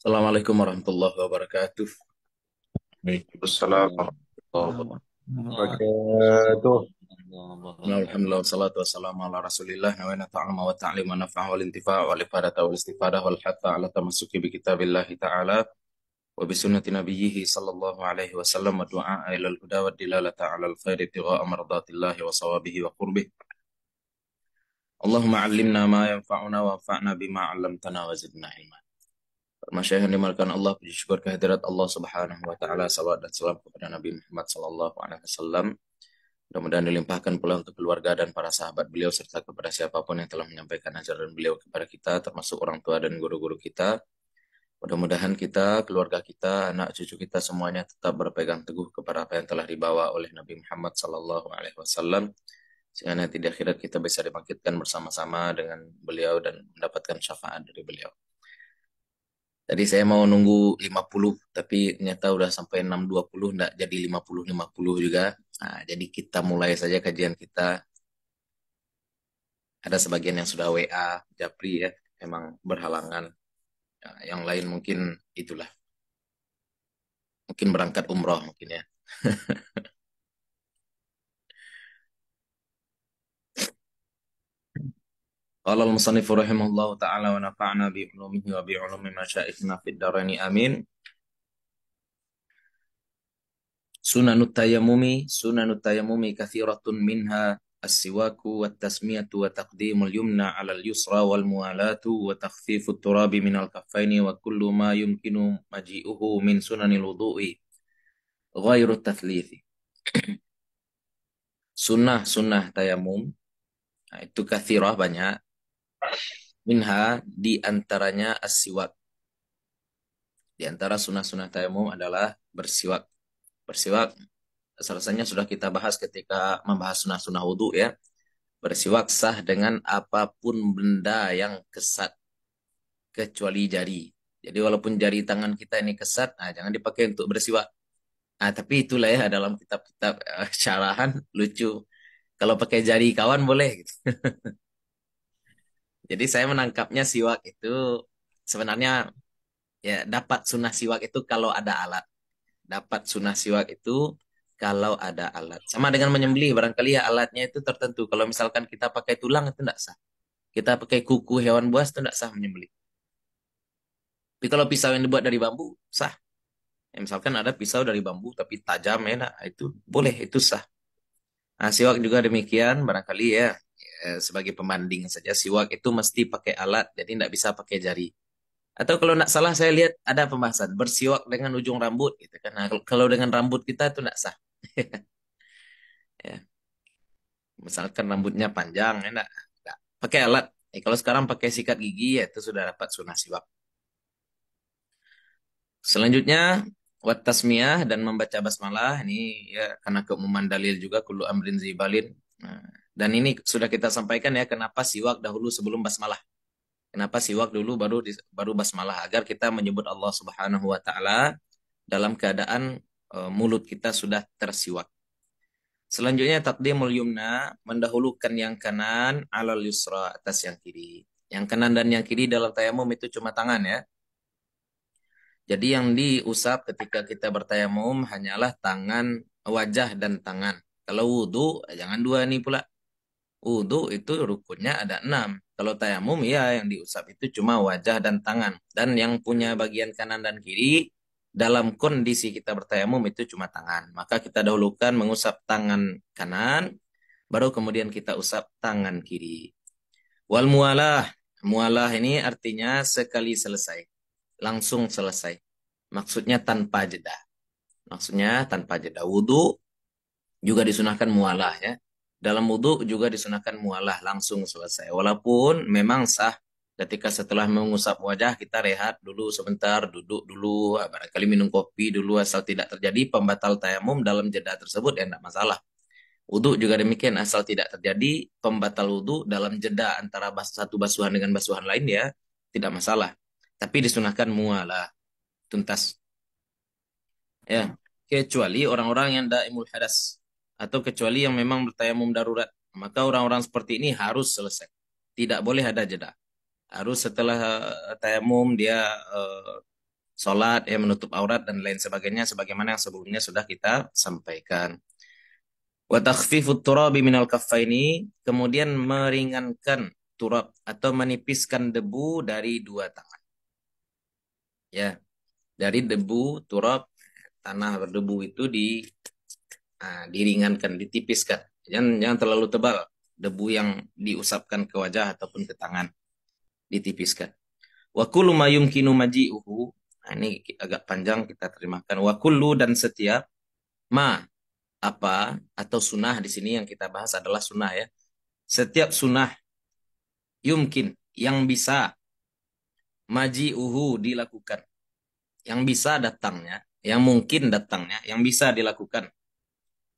Assalamualaikum warahmatullahi wabarakatuh. Waalaikumsalam warahmatullahi wabarakatuh. Alhamdulillah wassalatu wassalamu ala Rasulillah wa wa ta'ala wa bi sunnati sallallahu alaihi wasallam wa du'a ila al huda wa dilalata ala al wa sawabihi wa qurbih. Allahumma 'allimna ma yanfa'una wa fa'na bima 'allamtana wa zidna ilma. Masya yang dimakan Allah, puji syukur kehadirat Allah Subhanahu wa taala, salawat dan salam kepada Nabi Muhammad sallallahu alaihi wasallam. Mudah-mudahan dilimpahkan pula untuk keluarga dan para sahabat beliau serta kepada siapapun yang telah menyampaikan ajaran beliau kepada kita, termasuk orang tua dan guru-guru kita. Mudah-mudahan kita, keluarga kita, anak cucu kita semuanya tetap berpegang teguh kepada apa yang telah dibawa oleh Nabi Muhammad sallallahu alaihi wasallam sehingga nanti di akhirat kita bisa dibangkitkan bersama-sama dengan beliau dan mendapatkan syafaat dari beliau. Tadi saya mau nunggu 50, tapi ternyata udah sampai 6.20, enggak jadi 50-50 juga. Nah, jadi kita mulai saja kajian kita. Ada sebagian yang sudah WA, Japri ya, memang berhalangan. Nah, yang lain mungkin itulah. Mungkin berangkat umroh mungkin ya. Qala al-musannif rahimahullahu taala wa nafa'na bi ulumihi bi ulumi masyaikhina fid dharaini amin. Sunanut tayammumi, sunanut tayammumi katsiratun minha as-siwaku wa taqdimul yumna 'ala yusra wal muwalatu wa takhfifu at min al wa kullu ma yumkinu maji'uhu min sunanil wudu'i ghairu at-tathlith. sunnah sunnah tayamum nah, itu kathirah banyak Minha di antaranya asiwak. Di antara sunnah-sunnah tayamum adalah bersiwak. Bersiwak selesainya sudah kita bahas ketika membahas sunnah-sunnah wudhu ya. Bersiwak sah dengan apapun benda yang kesat kecuali jari. Jadi walaupun jari tangan kita ini kesat, nah jangan dipakai untuk bersiwak. Ah, tapi itulah ya dalam kitab-kitab eh, syarahan lucu. Kalau pakai jari kawan boleh. Gitu. Jadi saya menangkapnya siwak itu sebenarnya ya dapat sunnah siwak itu kalau ada alat. Dapat sunnah siwak itu kalau ada alat. Sama dengan menyembelih, barangkali ya alatnya itu tertentu. Kalau misalkan kita pakai tulang itu tidak sah. Kita pakai kuku hewan buas itu tidak sah menyembelih. Tapi kalau pisau yang dibuat dari bambu, sah. Ya, misalkan ada pisau dari bambu tapi tajam enak, itu boleh, itu sah. Nah, siwak juga demikian, barangkali ya Eh, sebagai pembanding saja siwak itu mesti pakai alat jadi tidak bisa pakai jari atau kalau tidak salah saya lihat ada pembahasan bersiwak dengan ujung rambut gitu kan nah, kalau dengan rambut kita itu tidak sah ya misalkan rambutnya panjang enak ya, pakai alat eh, kalau sekarang pakai sikat gigi ya itu sudah dapat sunnah siwak selanjutnya wat tasmiyah dan membaca basmalah ini ya karena keumuman dalil juga kulu amrin zibalin nah, dan ini sudah kita sampaikan ya kenapa siwak dahulu sebelum basmalah. Kenapa siwak dulu baru baru basmalah agar kita menyebut Allah Subhanahu wa taala dalam keadaan e, mulut kita sudah tersiwak. Selanjutnya takdimul yumna mendahulukan yang kanan alal yusra atas yang kiri. Yang kanan dan yang kiri dalam tayamum itu cuma tangan ya. Jadi yang diusap ketika kita bertayamum hanyalah tangan, wajah dan tangan. Kalau wudhu eh, jangan dua nih pula. Wudhu itu rukunnya ada enam. Kalau tayamum ya yang diusap itu cuma wajah dan tangan. Dan yang punya bagian kanan dan kiri dalam kondisi kita bertayamum itu cuma tangan. Maka kita dahulukan mengusap tangan kanan, baru kemudian kita usap tangan kiri. Wal mualah. Mualah ini artinya sekali selesai. Langsung selesai. Maksudnya tanpa jeda. Maksudnya tanpa jeda. Wudhu juga disunahkan mualah ya dalam wudhu juga disunahkan mualah langsung selesai. Walaupun memang sah ketika setelah mengusap wajah kita rehat dulu sebentar, duduk dulu, barangkali minum kopi dulu asal tidak terjadi pembatal tayamum dalam jeda tersebut ya tidak masalah. Wudhu juga demikian asal tidak terjadi pembatal wudhu dalam jeda antara satu basuhan dengan basuhan lain ya tidak masalah. Tapi disunahkan mualah tuntas. Ya, kecuali orang-orang yang daimul hadas atau kecuali yang memang bertayamum darurat. Maka orang-orang seperti ini harus selesai. Tidak boleh ada jeda. Harus setelah eh, tayamum dia uh, sholat, ya menutup aurat dan lain sebagainya sebagaimana yang sebelumnya sudah kita sampaikan. Wa takhfifut turabi minal kaffaini, kemudian meringankan turab atau menipiskan debu dari dua tangan. Ya. Dari debu turab tanah berdebu itu di nah, diringankan, ditipiskan. Jangan jangan terlalu tebal debu yang diusapkan ke wajah ataupun ke tangan ditipiskan. Wa kullu ma yumkinu maji'uhu. Nah, ini agak panjang kita terimakan. Wa kullu dan setiap ma apa atau sunnah di sini yang kita bahas adalah sunnah ya. Setiap sunnah yumkin yang bisa maji'uhu dilakukan. Yang bisa datangnya, yang mungkin datangnya, yang bisa dilakukan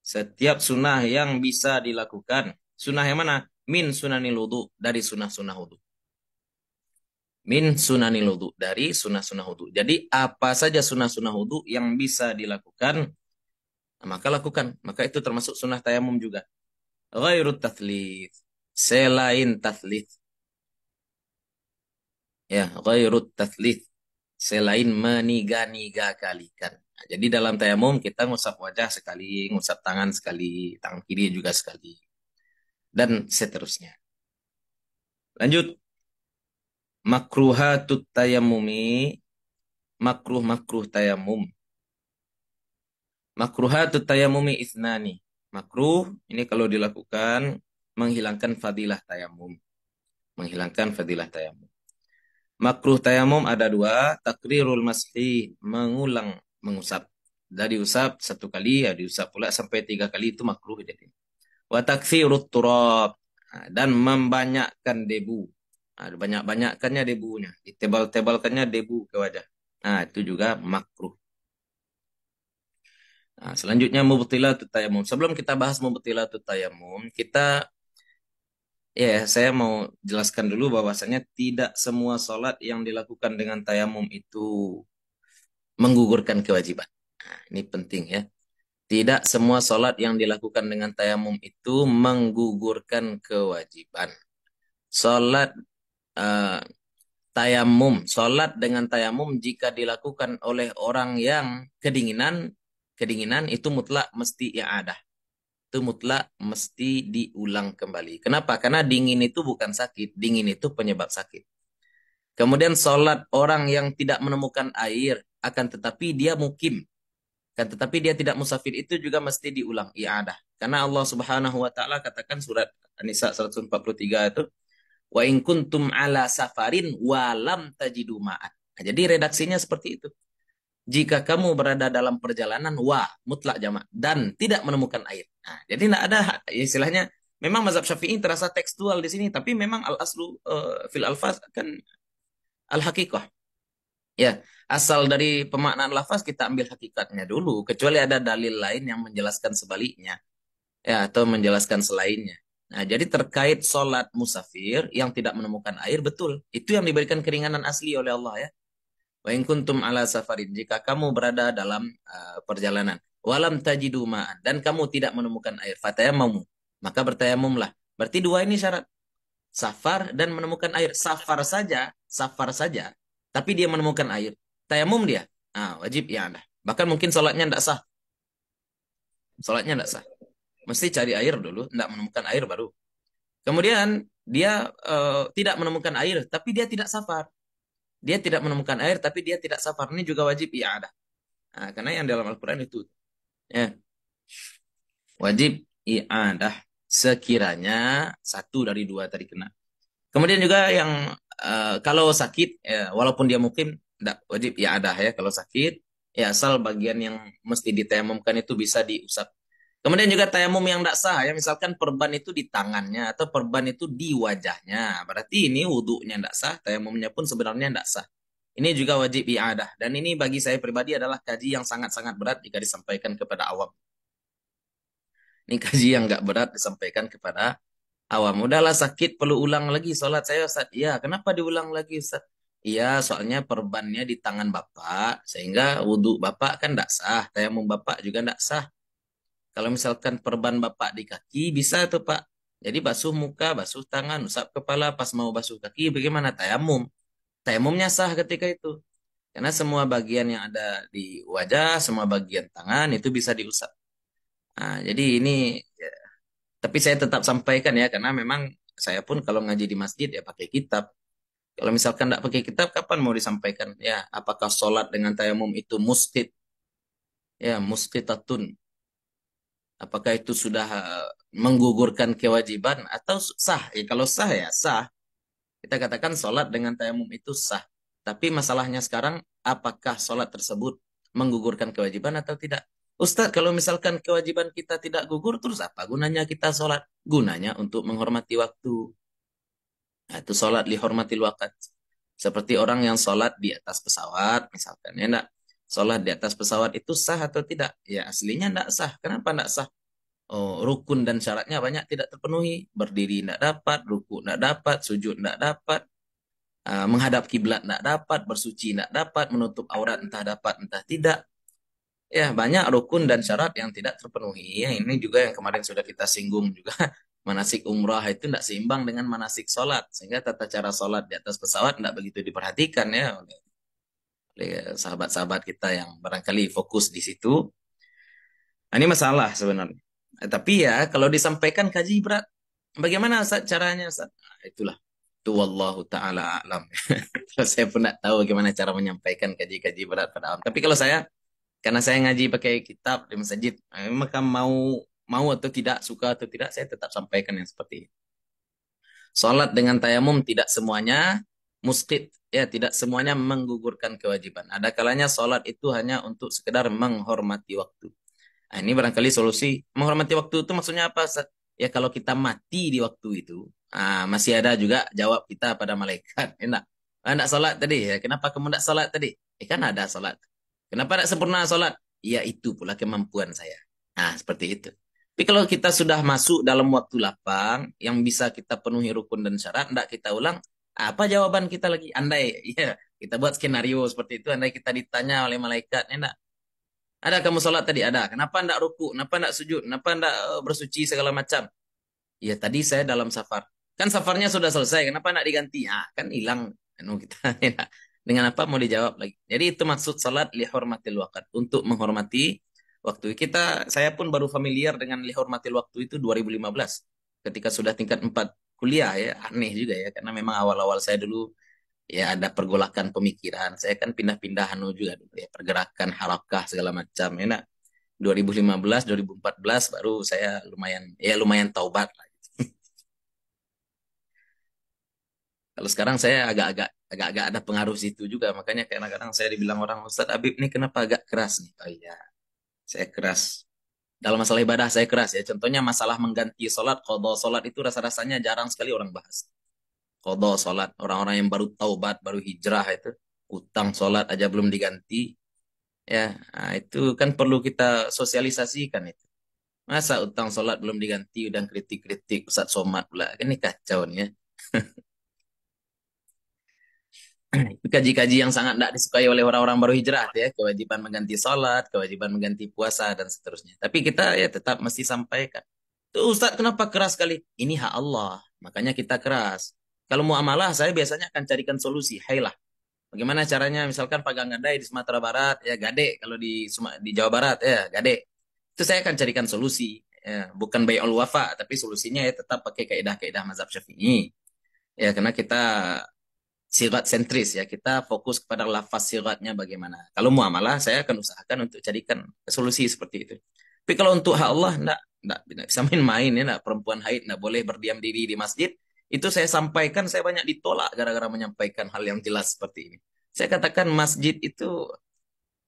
setiap sunnah yang bisa dilakukan. Sunnah yang mana? Min sunanil wudhu. Dari sunnah-sunnah hudu. Min sunanil wudhu. Dari sunnah-sunnah hudu. Jadi apa saja sunnah-sunnah hudu yang bisa dilakukan. Maka lakukan. Maka itu termasuk sunnah tayamum juga. Ghairut tathlith. Selain tathlith. Ya, ghairut tathlith. Selain meniga-niga kalikan. Jadi dalam tayamum kita ngusap wajah sekali, ngusap tangan sekali, tangan kiri juga sekali. Dan seterusnya. Lanjut. Makruhatut tayamumi. Makruh-makruh tayamum. Makruhatut tayamumi isnani. Makruh, ini kalau dilakukan menghilangkan fadilah tayamum. Menghilangkan fadilah tayamum. Makruh tayamum ada dua. Takrirul mashi, mengulang mengusap. Dari usap satu kali, ya diusap pula sampai tiga kali itu makruh jadi. Wataksi ruturab turab dan membanyakkan debu. Ada banyak-banyakkannya debunya, ditebal-tebalkannya debu ke wajah. Nah, itu juga makruh. Nah, selanjutnya mubtilah tayamum. Sebelum kita bahas mubtilah tayamum, kita Ya, saya mau jelaskan dulu bahwasanya tidak semua sholat yang dilakukan dengan tayamum itu menggugurkan kewajiban. Nah, ini penting ya. Tidak semua sholat yang dilakukan dengan tayamum itu menggugurkan kewajiban. Sholat uh, tayamum, sholat dengan tayamum jika dilakukan oleh orang yang kedinginan, kedinginan itu mutlak mesti yang ada Itu mutlak mesti diulang kembali. Kenapa? Karena dingin itu bukan sakit, dingin itu penyebab sakit. Kemudian sholat orang yang tidak menemukan air, akan tetapi dia mukim. Kan tetapi dia tidak musafir itu juga mesti diulang iadah. Karena Allah Subhanahu wa taala katakan surat An-Nisa 143 itu wa in kuntum ala safarin walam tajidu maat nah, jadi redaksinya seperti itu. Jika kamu berada dalam perjalanan wa mutlak jamak dan tidak menemukan air. Nah, jadi tidak ada istilahnya memang mazhab Syafi'i terasa tekstual di sini tapi memang al aslu uh, eh, fil alfaz kan al haqiqah Ya, asal dari pemaknaan lafaz kita ambil hakikatnya dulu, kecuali ada dalil lain yang menjelaskan sebaliknya, ya atau menjelaskan selainnya. Nah, jadi terkait sholat musafir yang tidak menemukan air, betul. Itu yang diberikan keringanan asli oleh Allah ya. Wa in kuntum ala safarin, jika kamu berada dalam uh, perjalanan. Walam tajidu ma'an, dan kamu tidak menemukan air. Fatayamamu, maka bertayamumlah. Berarti dua ini syarat. Safar dan menemukan air. Safar saja, safar saja tapi dia menemukan air tayamum dia nah, wajib ya anda bahkan mungkin sholatnya tidak sah sholatnya tidak sah mesti cari air dulu tidak menemukan air baru kemudian dia uh, tidak menemukan air tapi dia tidak safar dia tidak menemukan air tapi dia tidak safar ini juga wajib ya ada nah, ah, karena yang dalam Al-Quran itu ya wajib i'adah ya, sekiranya satu dari dua tadi kena. Kemudian juga yang Eh, kalau sakit ya, walaupun dia mukim tidak wajib ya ada ya kalau sakit ya asal bagian yang mesti ditayamumkan itu bisa diusap kemudian juga tayamum yang tidak sah ya misalkan perban itu di tangannya atau perban itu di wajahnya berarti ini wudhunya tidak sah tayamumnya pun sebenarnya tidak sah ini juga wajib iadah dan ini bagi saya pribadi adalah kaji yang sangat-sangat berat jika disampaikan kepada awam. Ini kaji yang nggak berat disampaikan kepada awam. Udahlah sakit perlu ulang lagi sholat saya Ustaz. Iya, kenapa diulang lagi Ustaz? Iya, soalnya perbannya di tangan Bapak, sehingga wudhu Bapak kan tidak sah, tayamum Bapak juga tidak sah. Kalau misalkan perban Bapak di kaki, bisa tuh Pak. Jadi basuh muka, basuh tangan, usap kepala, pas mau basuh kaki, bagaimana tayamum? Tayamumnya sah ketika itu. Karena semua bagian yang ada di wajah, semua bagian tangan itu bisa diusap. Nah, jadi ini tapi saya tetap sampaikan ya, karena memang saya pun kalau ngaji di masjid ya pakai kitab. Kalau misalkan tidak pakai kitab, kapan mau disampaikan? Ya, apakah sholat dengan tayamum itu mustid? Ya, mustidatun. Apakah itu sudah eh, menggugurkan kewajiban atau sah? Ya, kalau sah ya sah. Kita katakan sholat dengan tayamum itu sah. Tapi masalahnya sekarang, apakah sholat tersebut menggugurkan kewajiban atau tidak? Ustaz, kalau misalkan kewajiban kita tidak gugur, terus apa gunanya kita sholat? Gunanya untuk menghormati waktu. Nah, itu sholat dihormati wakat. Seperti orang yang sholat di atas pesawat, misalkan. Ya, enggak? Sholat di atas pesawat itu sah atau tidak? Ya, aslinya enggak sah. Kenapa enggak sah? Oh, rukun dan syaratnya banyak tidak terpenuhi. Berdiri enggak dapat, ruku enggak dapat, sujud enggak dapat, uh, menghadap kiblat enggak dapat, bersuci enggak dapat, menutup aurat entah dapat entah tidak, Ya, banyak rukun dan syarat yang tidak terpenuhi. Ya, ini juga yang kemarin sudah kita singgung juga. Manasik umrah itu tidak seimbang dengan manasik sholat. Sehingga tata cara sholat di atas pesawat tidak begitu diperhatikan ya oleh, sahabat-sahabat kita yang barangkali fokus di situ. Nah, ini masalah sebenarnya. Eh, tapi ya, kalau disampaikan kaji berat. Bagaimana Ustaz caranya Ustaz? Nah, itulah. tuwallahu ta'ala alam. saya pun tidak tahu bagaimana cara menyampaikan kaji-kaji berat pada awam. Tapi kalau saya karena saya ngaji pakai kitab di masjid nah, maka mau mau atau tidak suka atau tidak saya tetap sampaikan yang seperti ini salat dengan tayamum tidak semuanya musqit ya tidak semuanya menggugurkan kewajiban ada kalanya salat itu hanya untuk sekedar menghormati waktu nah, ini barangkali solusi menghormati waktu itu maksudnya apa ya kalau kita mati di waktu itu nah, masih ada juga jawab kita pada malaikat enak enak sholat tadi ya kenapa kamu tidak salat tadi eh kan ada salat Kenapa tidak sempurna sholat? Ya itu pula kemampuan saya. Nah, seperti itu. Tapi kalau kita sudah masuk dalam waktu lapang, yang bisa kita penuhi rukun dan syarat, tidak kita ulang, apa jawaban kita lagi? Andai, ya, kita buat skenario seperti itu, andai kita ditanya oleh malaikat, enak. Eh, Ada kamu sholat tadi? Ada. Kenapa tidak ruku? Kenapa tidak sujud? Kenapa tidak eh, bersuci segala macam? Ya tadi saya dalam safar. Kan safarnya sudah selesai, kenapa tidak diganti? Ah, kan hilang anu kita. Ya. Dengan apa mau dijawab lagi? Jadi itu maksud salat lihormatil wakat untuk menghormati waktu. Kita saya pun baru familiar dengan lihormatil waktu itu 2015 ketika sudah tingkat 4 kuliah ya aneh juga ya karena memang awal-awal saya dulu ya ada pergolakan pemikiran. Saya kan pindah-pindah anu juga dulu ya pergerakan harakah segala macam. Enak 2015 2014 baru saya lumayan ya lumayan taubat lah ya. Kalau sekarang saya agak-agak agak-agak ada pengaruh situ juga. Makanya kadang-kadang saya dibilang orang Ustaz Habib nih kenapa agak keras nih? Oh iya, saya keras. Dalam masalah ibadah saya keras ya. Contohnya masalah mengganti sholat, kodo sholat itu rasa-rasanya jarang sekali orang bahas. Kodo sholat, orang-orang yang baru taubat, baru hijrah itu. Utang sholat aja belum diganti. Ya, nah itu kan perlu kita sosialisasikan itu. Masa utang sholat belum diganti, udah kritik-kritik Ustaz Somad pula. Ini kacau nih ya. kaji-kaji yang sangat tidak disukai oleh orang-orang baru hijrah ya kewajiban mengganti salat kewajiban mengganti puasa dan seterusnya tapi kita ya tetap mesti sampaikan tuh Ustadz kenapa keras sekali ini hak Allah makanya kita keras kalau mau amalah saya biasanya akan carikan solusi hailah bagaimana caranya misalkan pagang gadai di Sumatera Barat ya gade kalau di Suma, di Jawa Barat ya gade itu saya akan carikan solusi ya, bukan bayul wafa tapi solusinya ya tetap pakai kaidah-kaidah mazhab syafi'i ya karena kita sirat sentris ya kita fokus kepada lafaz siratnya bagaimana kalau muamalah saya akan usahakan untuk carikan solusi seperti itu tapi kalau untuk hak Allah enggak enggak, enggak bisa main-main ya enggak perempuan haid enggak boleh berdiam diri di masjid itu saya sampaikan saya banyak ditolak gara-gara menyampaikan hal yang jelas seperti ini saya katakan masjid itu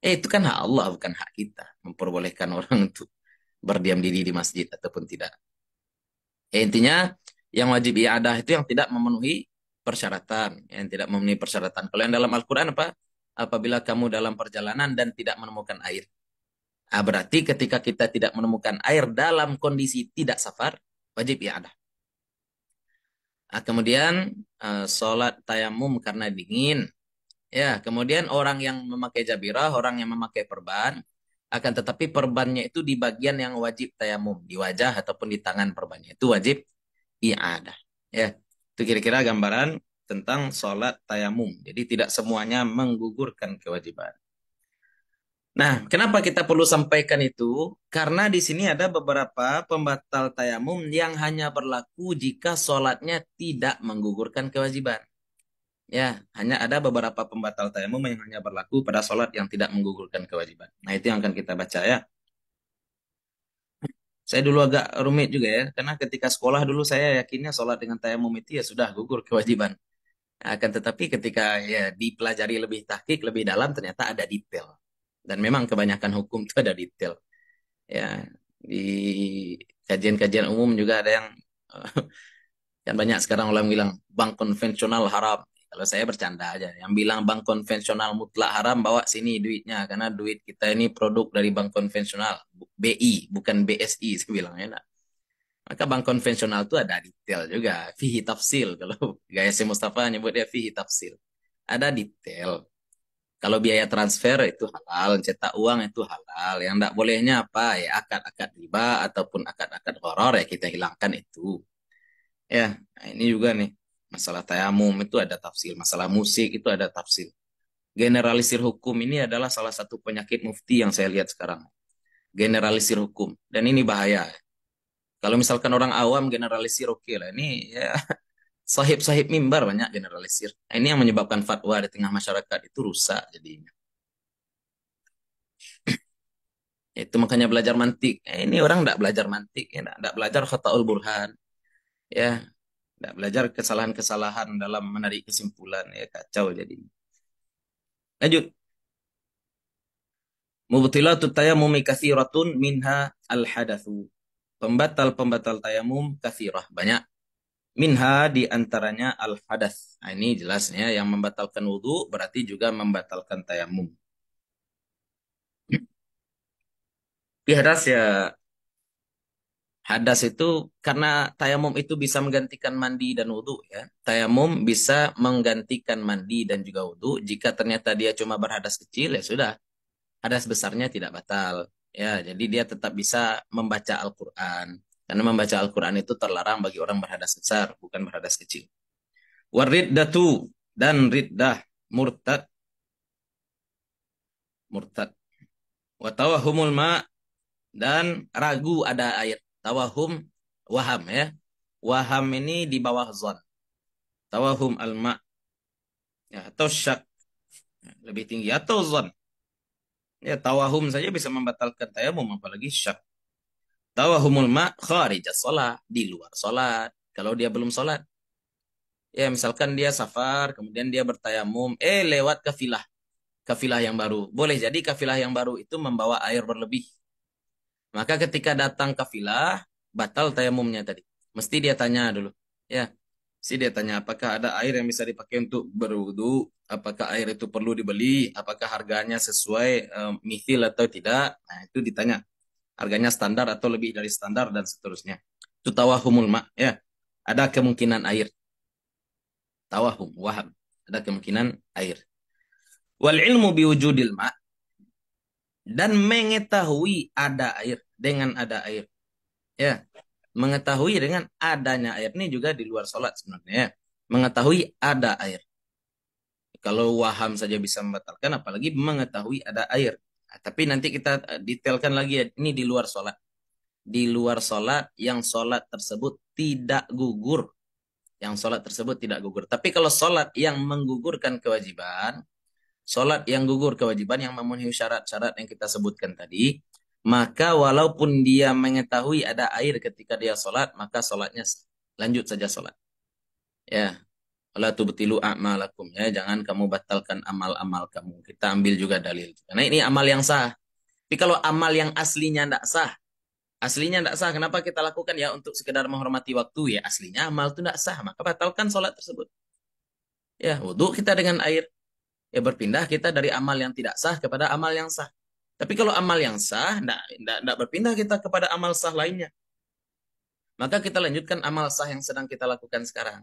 eh itu kan hak Allah bukan hak kita memperbolehkan orang untuk berdiam diri di masjid ataupun tidak eh, intinya yang wajib ada itu yang tidak memenuhi persyaratan yang tidak memenuhi persyaratan. Kalau yang dalam Al-Qur'an apa? Apabila kamu dalam perjalanan dan tidak menemukan air. Nah, berarti ketika kita tidak menemukan air dalam kondisi tidak safar, wajib ya ada. Nah, kemudian uh, sholat tayamum karena dingin. Ya, kemudian orang yang memakai jabirah, orang yang memakai perban, akan tetapi perbannya itu di bagian yang wajib tayamum di wajah ataupun di tangan perbannya itu wajib iadah ya itu kira-kira gambaran tentang sholat tayamum. Jadi tidak semuanya menggugurkan kewajiban. Nah, kenapa kita perlu sampaikan itu? Karena di sini ada beberapa pembatal tayamum yang hanya berlaku jika sholatnya tidak menggugurkan kewajiban. Ya, hanya ada beberapa pembatal tayamum yang hanya berlaku pada sholat yang tidak menggugurkan kewajiban. Nah, itu yang akan kita baca ya. Saya dulu agak rumit juga ya, karena ketika sekolah dulu saya yakinnya sholat dengan tayamum itu ya sudah gugur kewajiban. Akan tetapi ketika ya dipelajari lebih tahqiq, lebih dalam ternyata ada detail. Dan memang kebanyakan hukum itu ada detail. Ya, di kajian-kajian umum juga ada yang kan banyak sekarang orang bilang bank konvensional harap kalau saya bercanda aja. Yang bilang bank konvensional mutlak haram bawa sini duitnya karena duit kita ini produk dari bank konvensional BI bukan BSI saya bilang enak. Maka bank konvensional itu ada detail juga, fihi tafsil kalau gaya si Mustafa nyebut dia fihi tafsil. Ada detail. Kalau biaya transfer itu halal, cetak uang itu halal. Yang tidak bolehnya apa ya akad-akad riba ataupun akad-akad horor ya kita hilangkan itu. Ya, nah ini juga nih Masalah tayamum itu ada tafsir, masalah musik itu ada tafsir. Generalisir hukum ini adalah salah satu penyakit mufti yang saya lihat sekarang. Generalisir hukum dan ini bahaya. Kalau misalkan orang awam generalisir oke okay lah ini ya sahib-sahib mimbar banyak generalisir. Nah, ini yang menyebabkan fatwa di tengah masyarakat itu rusak jadinya. itu makanya belajar mantik nah, ini orang tidak belajar mantik tidak ya, belajar khataul burhan ya Nggak belajar kesalahan-kesalahan dalam menarik kesimpulan ya kacau jadi. Lanjut. Mubtilatut tayammumi kathiratun minha al-hadathu. Pembatal-pembatal tayamum kathirah banyak. Minha diantaranya al-hadath. Nah, ini jelasnya yang membatalkan wudhu berarti juga membatalkan tayamum. Di ya Hadas itu karena tayamum itu bisa menggantikan mandi dan wudhu ya. Tayamum bisa menggantikan mandi dan juga wudhu. Jika ternyata dia cuma berhadas kecil ya sudah. Hadas besarnya tidak batal. Ya, jadi dia tetap bisa membaca Al-Qur'an. Karena membaca Al-Qur'an itu terlarang bagi orang berhadas besar, bukan berhadas kecil. datu dan riddah murtad murtad watawahumul ma dan ragu ada air tawahum waham ya. Waham ini di bawah zon. Tawahum al-ma. Ya, atau syak. Ya, lebih tinggi. Atau zon. Ya, tawahum saja bisa membatalkan tayamum. Apalagi syak. Tawahumul ma kharija sholat. Di luar sholat. Kalau dia belum sholat. Ya, misalkan dia safar. Kemudian dia bertayamum. Eh, lewat kafilah. Kafilah yang baru. Boleh jadi kafilah yang baru itu membawa air berlebih. Maka ketika datang kafilah, batal tayamumnya tadi. Mesti dia tanya dulu. Ya, si dia tanya apakah ada air yang bisa dipakai untuk berwudu, apakah air itu perlu dibeli, apakah harganya sesuai um, mithil atau tidak. Nah, itu ditanya. Harganya standar atau lebih dari standar dan seterusnya. Itu tawahumul ma, ya. Ada kemungkinan air. Tawahum, waham. Ada kemungkinan air. Wal ilmu biwujudil ma, dan mengetahui ada air dengan ada air. Ya, mengetahui dengan adanya air ini juga di luar sholat sebenarnya. Ya. Mengetahui ada air. Kalau waham saja bisa membatalkan, apalagi mengetahui ada air. Nah, tapi nanti kita eh, detailkan lagi ya, ini di luar sholat. Di luar sholat yang sholat tersebut tidak gugur. Yang sholat tersebut tidak gugur. Tapi kalau sholat yang menggugurkan kewajiban, sholat yang gugur kewajiban yang memenuhi syarat-syarat yang kita sebutkan tadi, maka walaupun dia mengetahui ada air ketika dia sholat, maka sholatnya lanjut saja sholat. Ya, Allah tuh tubtilu a'malakum ya, jangan kamu batalkan amal-amal kamu. Kita ambil juga dalil. Karena ini amal yang sah. Tapi kalau amal yang aslinya tidak sah, aslinya tidak sah. Kenapa kita lakukan ya untuk sekedar menghormati waktu ya? Aslinya amal itu tidak sah, maka batalkan sholat tersebut. Ya, wudhu kita dengan air ya berpindah kita dari amal yang tidak sah kepada amal yang sah. Tapi kalau amal yang sah, tidak berpindah kita kepada amal sah lainnya. Maka kita lanjutkan amal sah yang sedang kita lakukan sekarang.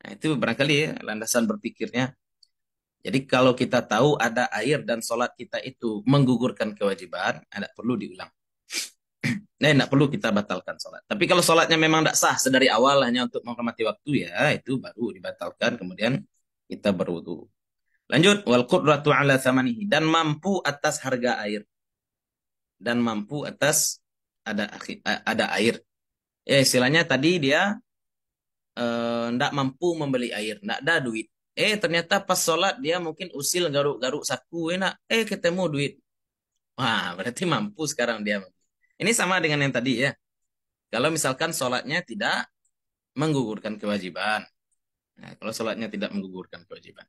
Nah, itu barangkali ya, landasan berpikirnya. Jadi kalau kita tahu ada air dan sholat kita itu menggugurkan kewajiban, tidak nah, perlu diulang. Nah, tidak perlu kita batalkan sholat. Tapi kalau sholatnya memang tidak sah sedari awal hanya untuk menghormati waktu ya, itu baru dibatalkan kemudian kita berwudhu Lanjut wal qudratu ala samanihi dan mampu atas harga air. Dan mampu atas ada ada air. eh istilahnya tadi dia eh, ndak mampu membeli air, ndak ada duit. Eh ternyata pas sholat dia mungkin usil garuk-garuk saku enak. Eh ketemu duit. Wah berarti mampu sekarang dia. Ini sama dengan yang tadi ya. Kalau misalkan sholatnya tidak menggugurkan kewajiban. Nah, kalau sholatnya tidak menggugurkan kewajiban.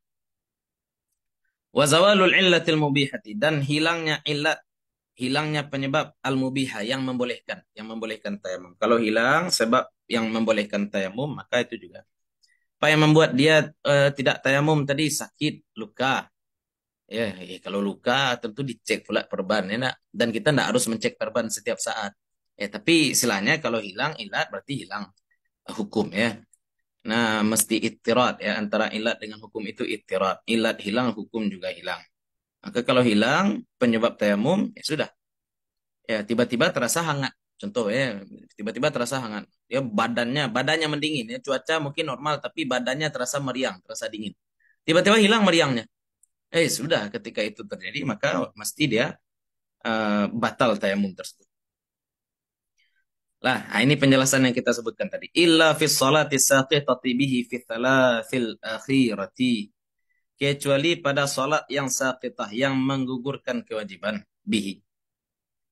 Wazawalul illatil mubihati dan hilangnya illat hilangnya penyebab al mubiha yang membolehkan yang membolehkan tayamum. Kalau hilang sebab yang membolehkan tayamum maka itu juga apa yang membuat dia uh, tidak tayamum tadi sakit luka ya, ya kalau luka tentu dicek pula perban ya nak? dan kita tidak harus mencek perban setiap saat ya tapi istilahnya kalau hilang ilat berarti hilang hukum ya Nah, mesti ittirat ya antara ilat dengan hukum itu ittirat. Ilat hilang, hukum juga hilang. Maka kalau hilang penyebab tayamum ya sudah. Ya tiba-tiba terasa hangat. Contoh ya, tiba-tiba terasa hangat. Ya badannya, badannya mendingin ya. Cuaca mungkin normal tapi badannya terasa meriang, terasa dingin. Tiba-tiba hilang meriangnya. Eh sudah ketika itu terjadi maka mesti dia uh, batal tayamum tersebut. Lah, ah, ini penjelasan yang kita sebutkan tadi. Illa fi sholati saqitati bihi fi thalathil akhirati. Kecuali pada salat yang saqitah yang menggugurkan kewajiban bihi.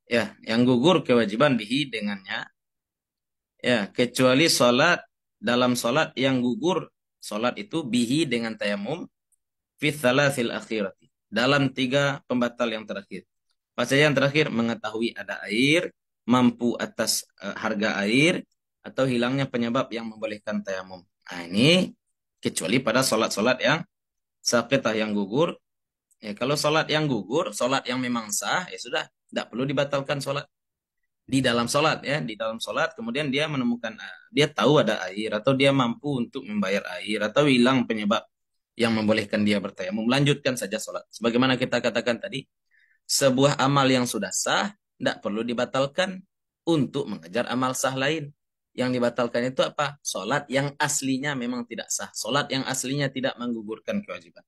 Ya, yang gugur kewajiban bihi dengannya. Ya, kecuali salat dalam salat yang gugur salat itu bihi dengan tayamum fi thalathil akhirati. Dalam tiga pembatal yang terakhir. Pasal yang terakhir mengetahui ada air, mampu atas uh, harga air atau hilangnya penyebab yang membolehkan tayamum. Nah, ini kecuali pada solat solat yang sakitah yang gugur. Ya, kalau solat yang gugur, solat yang memang sah, ya sudah, tidak perlu dibatalkan solat di dalam solat ya di dalam solat. kemudian dia menemukan eh, dia tahu ada air atau dia mampu untuk membayar air atau hilang penyebab yang membolehkan dia bertayamum lanjutkan saja solat. sebagaimana kita katakan tadi sebuah amal yang sudah sah tidak perlu dibatalkan untuk mengejar amal sah lain. Yang dibatalkan itu apa? Sholat yang aslinya memang tidak sah. Sholat yang aslinya tidak menggugurkan kewajiban.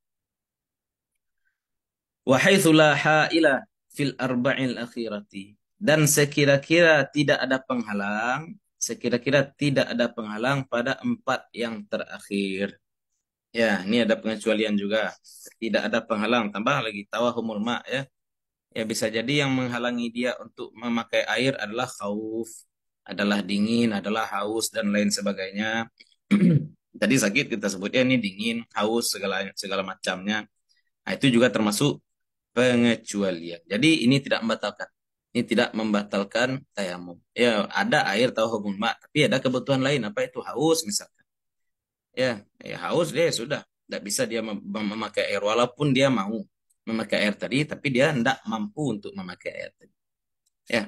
Wahaithulahaila fil arba'il akhirati. Dan sekira-kira tidak ada penghalang, sekira-kira tidak ada penghalang pada empat yang terakhir. Ya, ini ada pengecualian juga. Tidak ada penghalang. Tambah lagi tawahumul ma' ya ya bisa jadi yang menghalangi dia untuk memakai air adalah khauf, adalah dingin, adalah haus dan lain sebagainya. Tadi sakit kita sebutnya ini dingin, haus segala segala macamnya. Nah, itu juga termasuk pengecualian. Jadi ini tidak membatalkan. Ini tidak membatalkan tayamum. Ya, ada air tahu hukum mak, tapi ada kebutuhan lain apa itu haus misalkan. Ya, ya haus dia ya, sudah, tidak bisa dia memakai air walaupun dia mau memakai air tadi, tapi dia tidak mampu untuk memakai air tadi. Ya.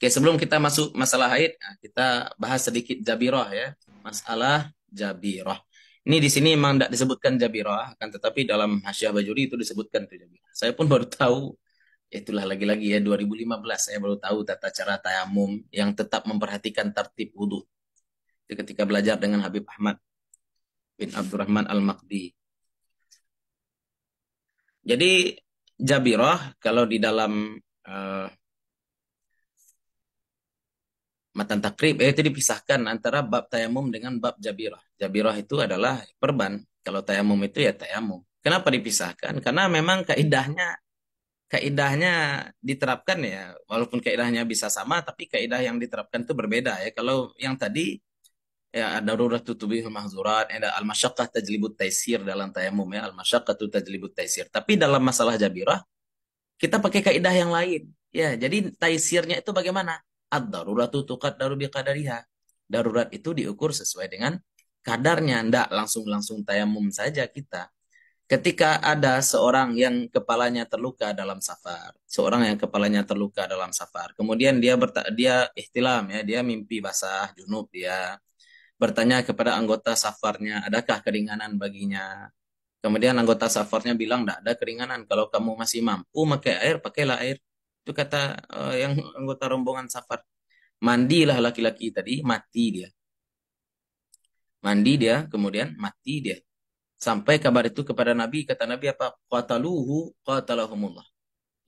Oke, sebelum kita masuk masalah haid, nah, kita bahas sedikit jabirah ya. Masalah jabirah. Ini di sini memang tidak disebutkan jabirah, kan? tetapi dalam hasyah Bajuri itu disebutkan itu jabirah. Saya pun baru tahu itulah lagi-lagi ya 2015 saya baru tahu tata cara tayamum yang tetap memperhatikan tertib wudhu. Ketika belajar dengan Habib Ahmad bin Abdurrahman Al-Makdi jadi Jabirah kalau di dalam uh, matan takrib eh, itu dipisahkan antara bab tayamum dengan bab Jabirah. Jabirah itu adalah perban, kalau tayamum itu ya tayamum. Kenapa dipisahkan? Karena memang kaidahnya kaidahnya diterapkan ya, walaupun kaidahnya bisa sama tapi kaidah yang diterapkan itu berbeda ya. Kalau yang tadi ya darurat tutubihul mahzurat ada al masyaqqah tajlibut taisir dalam tayamum ya al masyaqqah tu tajlibut taisir tapi dalam masalah jabirah kita pakai kaidah yang lain ya jadi taisirnya itu bagaimana ad daruratu tuqaddaru bi qadariha darurat itu diukur sesuai dengan kadarnya ndak langsung langsung tayamum saja kita ketika ada seorang yang kepalanya terluka dalam safar seorang yang kepalanya terluka dalam safar kemudian dia berta dia ihtilam ya dia mimpi basah junub dia bertanya kepada anggota safarnya, adakah keringanan baginya? Kemudian anggota safarnya bilang, tidak ada keringanan. Kalau kamu masih mampu pakai air, pakailah air. Itu kata uh, yang anggota rombongan safar. Mandilah laki-laki tadi, mati dia. Mandi dia, kemudian mati dia. Sampai kabar itu kepada Nabi, kata Nabi apa? Qataluhu qatalahumullah.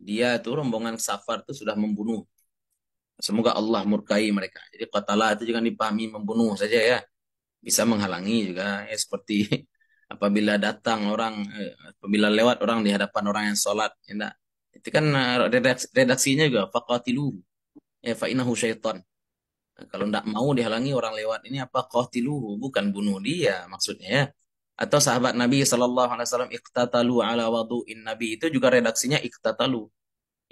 Dia itu rombongan safar itu sudah membunuh Semoga Allah murkai mereka. Jadi qatala itu jangan dipahami membunuh saja ya. Bisa menghalangi juga ya seperti apabila datang orang eh, apabila lewat orang di hadapan orang yang sholat ya enggak. Itu kan eh, redaksi, redaksinya juga faqatilu. Ya fa innahu syaitan. Nah, kalau tidak mau dihalangi orang lewat ini apa qatiluhu bukan bunuh dia maksudnya ya. Atau sahabat Nabi sallallahu alaihi wasallam iktatalu ala wadu'in Nabi itu juga redaksinya iqtatalu.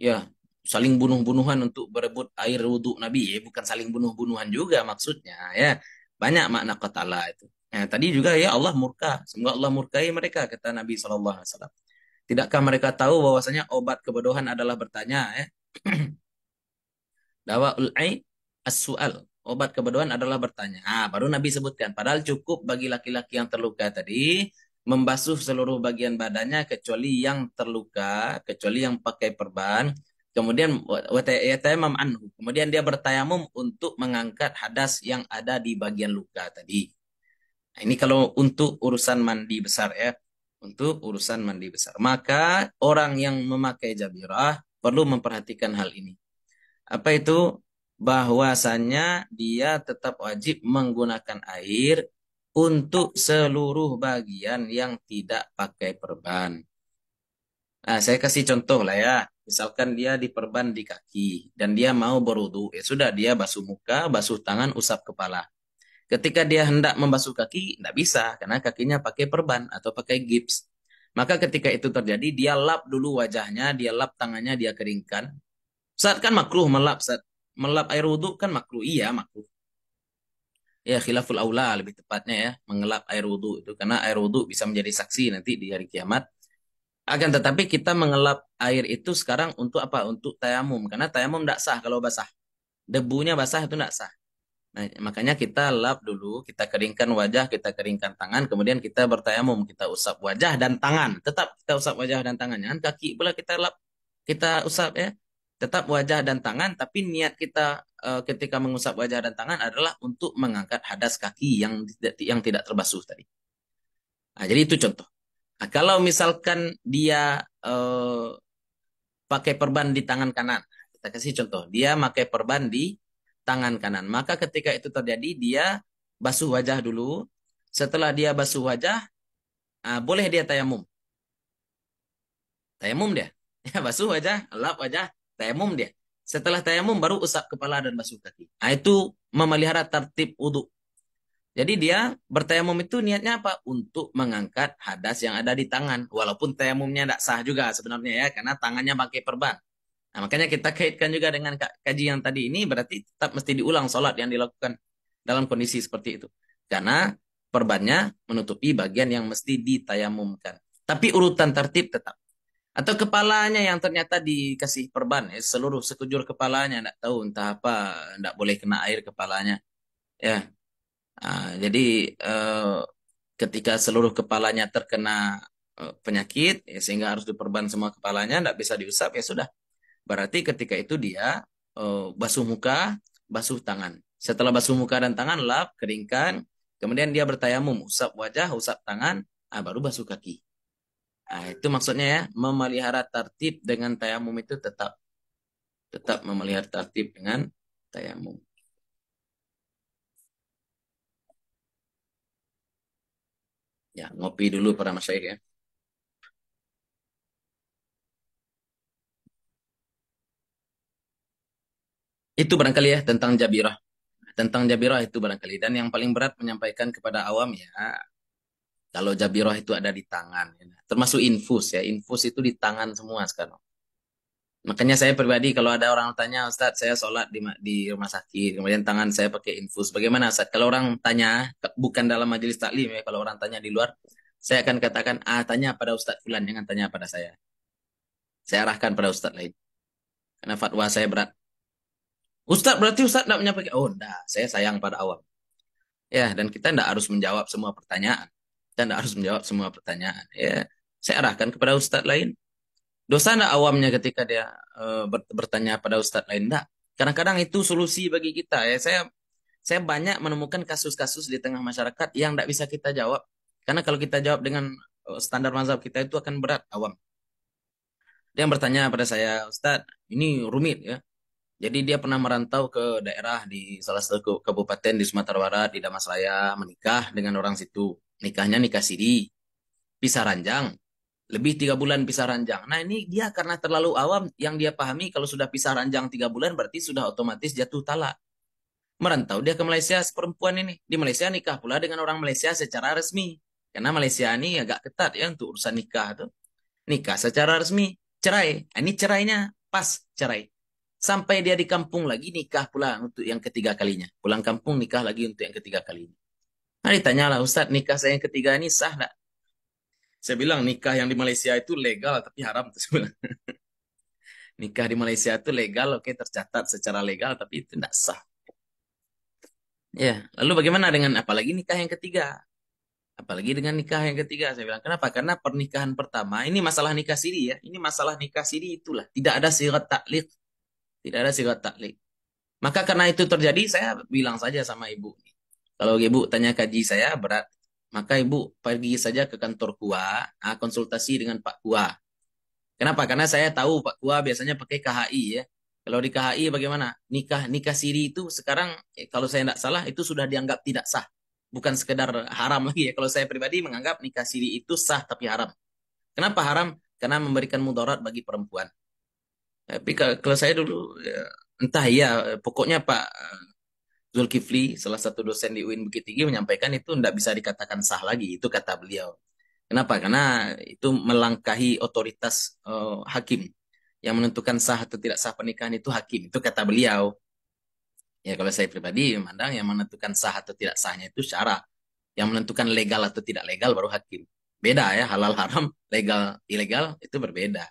Ya, saling bunuh-bunuhan untuk berebut air wudhu Nabi ya bukan saling bunuh-bunuhan juga maksudnya ya banyak makna qatala itu nah, tadi juga ya Allah murka semoga Allah murkai mereka kata Nabi saw tidakkah mereka tahu bahwasanya obat kebodohan adalah bertanya ya dawa ulai as obat kebodohan adalah bertanya ah baru Nabi sebutkan padahal cukup bagi laki-laki yang terluka tadi membasuh seluruh bagian badannya kecuali yang terluka, kecuali yang pakai perban, Kemudian anhu. Kemudian dia bertayamum untuk mengangkat hadas yang ada di bagian luka tadi. Nah, ini kalau untuk urusan mandi besar ya, untuk urusan mandi besar. Maka orang yang memakai jabirah perlu memperhatikan hal ini. Apa itu? Bahwasannya dia tetap wajib menggunakan air untuk seluruh bagian yang tidak pakai perban. Nah, saya kasih contoh lah ya. Misalkan dia diperban di kaki dan dia mau berwudu, ya sudah dia basuh muka, basuh tangan, usap kepala. Ketika dia hendak membasuh kaki, tidak bisa karena kakinya pakai perban atau pakai gips. Maka ketika itu terjadi, dia lap dulu wajahnya, dia lap tangannya, dia keringkan. Saat kan makruh melap, saat melap air wudhu kan makruh, iya makruh. Ya khilaful aula lebih tepatnya ya, mengelap air wudhu itu karena air wudhu bisa menjadi saksi nanti di hari kiamat akan tetapi kita mengelap air itu sekarang untuk apa? Untuk tayamum. Karena tayamum tidak sah kalau basah. Debunya basah itu tidak sah. Nah, makanya kita lap dulu, kita keringkan wajah, kita keringkan tangan, kemudian kita bertayamum, kita usap wajah dan tangan. Tetap kita usap wajah dan tangan. Jangan kaki pula kita lap, kita usap ya. Tetap wajah dan tangan, tapi niat kita uh, ketika mengusap wajah dan tangan adalah untuk mengangkat hadas kaki yang yang tidak terbasuh tadi. Nah, jadi itu contoh. Nah, kalau misalkan dia eh, pakai perban di tangan kanan, kita kasih contoh, dia pakai perban di tangan kanan. Maka ketika itu terjadi, dia basuh wajah dulu. Setelah dia basuh wajah, eh, boleh dia tayamum. Tayamum dia. Ya, basuh wajah, lap wajah, tayamum dia. Setelah tayamum baru usap kepala dan basuh kaki. Nah, itu memelihara tertib uduk jadi dia bertayamum itu niatnya apa? Untuk mengangkat hadas yang ada di tangan. Walaupun tayamumnya tidak sah juga sebenarnya ya. Karena tangannya pakai perban. Nah makanya kita kaitkan juga dengan kaji yang tadi ini. Berarti tetap mesti diulang sholat yang dilakukan dalam kondisi seperti itu. Karena perbannya menutupi bagian yang mesti ditayamumkan. Tapi urutan tertib tetap. Atau kepalanya yang ternyata dikasih perban. Eh, seluruh sekujur kepalanya. Tidak tahu entah apa. Tidak boleh kena air kepalanya. Ya, Nah, jadi eh, ketika seluruh kepalanya terkena eh, penyakit, ya, sehingga harus diperban semua kepalanya, tidak bisa diusap, ya sudah. Berarti ketika itu dia eh, basuh muka, basuh tangan. Setelah basuh muka dan tangan, lap, keringkan, kemudian dia bertayamum, usap wajah, usap tangan, ah, baru basuh kaki. Nah, itu maksudnya ya, memelihara tertib dengan tayamum itu tetap tetap memelihara tertib dengan tayamum. Ya, ngopi dulu para masyaikh ya. Itu barangkali ya tentang Jabirah. Tentang Jabirah itu barangkali. Dan yang paling berat menyampaikan kepada awam ya, kalau Jabirah itu ada di tangan. Termasuk infus ya. Infus itu di tangan semua sekarang. Makanya saya pribadi kalau ada orang tanya Ustadz saya sholat di, di rumah sakit kemudian tangan saya pakai infus bagaimana Ustaz? kalau orang tanya bukan dalam majelis taklim ya kalau orang tanya di luar saya akan katakan ah tanya pada Ustadz Fulan jangan tanya pada saya saya arahkan pada Ustadz lain karena fatwa saya berat Ustadz berarti Ustadz tidak menyampaikan oh enggak saya sayang pada awam ya dan kita tidak harus menjawab semua pertanyaan kita tidak harus menjawab semua pertanyaan ya saya arahkan kepada Ustadz lain Dosa enggak awamnya ketika dia e, bertanya pada ustadz lain? Enggak. Kadang-kadang itu solusi bagi kita. Ya, saya saya banyak menemukan kasus-kasus di tengah masyarakat yang tidak bisa kita jawab. Karena kalau kita jawab dengan eh, standar mazhab kita itu akan berat awam. Dia yang bertanya pada saya, Ustadz, ini rumit ya. Jadi dia pernah merantau ke daerah di salah satu kabupaten di Sumatera Barat, di Damaslaya, menikah dengan orang situ. Nikahnya nikah siri, pisah ranjang lebih tiga bulan pisah ranjang. Nah ini dia karena terlalu awam yang dia pahami kalau sudah pisah ranjang tiga bulan berarti sudah otomatis jatuh talak. Merantau dia ke Malaysia perempuan ini. Di Malaysia nikah pula dengan orang Malaysia secara resmi. Karena Malaysia ini agak ketat ya untuk urusan nikah tuh. Nikah secara resmi, cerai. Nah, ini cerainya pas cerai. Sampai dia di kampung lagi nikah pula untuk yang ketiga kalinya. Pulang kampung nikah lagi untuk yang ketiga kalinya. Nah ditanyalah Ustadz nikah saya yang ketiga ini sah tak? saya bilang nikah yang di Malaysia itu legal tapi haram nikah di Malaysia itu legal oke okay, tercatat secara legal tapi itu tidak sah ya lalu bagaimana dengan apalagi nikah yang ketiga apalagi dengan nikah yang ketiga saya bilang kenapa karena pernikahan pertama ini masalah nikah siri ya ini masalah nikah siri itulah tidak ada sirat taklik tidak ada sirat taklik maka karena itu terjadi saya bilang saja sama ibu kalau ibu tanya kaji saya berat maka ibu pergi saja ke kantor Kua, ah, konsultasi dengan Pak Kua. Kenapa? Karena saya tahu Pak Kua biasanya pakai KHI ya. Kalau di KHI bagaimana? Nikah nikah siri itu sekarang eh, kalau saya tidak salah itu sudah dianggap tidak sah. Bukan sekedar haram lagi ya. Kalau saya pribadi menganggap nikah siri itu sah tapi haram. Kenapa haram? Karena memberikan mudarat bagi perempuan. Tapi kalau saya dulu ya, entah ya pokoknya Pak eh, Zulkifli, salah satu dosen di UIN Bukit Tinggi menyampaikan itu tidak bisa dikatakan sah lagi, itu kata beliau. Kenapa? Karena itu melangkahi otoritas uh, hakim yang menentukan sah atau tidak sah pernikahan itu hakim, itu kata beliau. Ya kalau saya pribadi memandang yang menentukan sah atau tidak sahnya itu syara, yang menentukan legal atau tidak legal baru hakim. Beda ya halal haram, legal ilegal itu berbeda.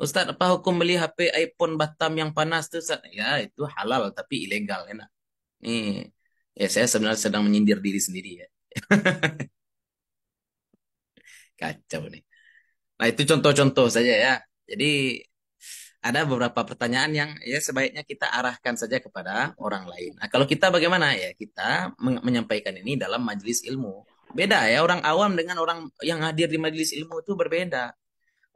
Ustadz, apa hukum beli HP iPhone Batam yang panas itu? Ya, itu halal tapi ilegal, enak. Ini ya saya sebenarnya sedang menyindir diri sendiri ya. Kacau nih. Nah, itu contoh-contoh saja ya. Jadi ada beberapa pertanyaan yang ya sebaiknya kita arahkan saja kepada orang lain. Nah, kalau kita bagaimana ya? Kita menyampaikan ini dalam majelis ilmu. Beda ya orang awam dengan orang yang hadir di majelis ilmu itu berbeda.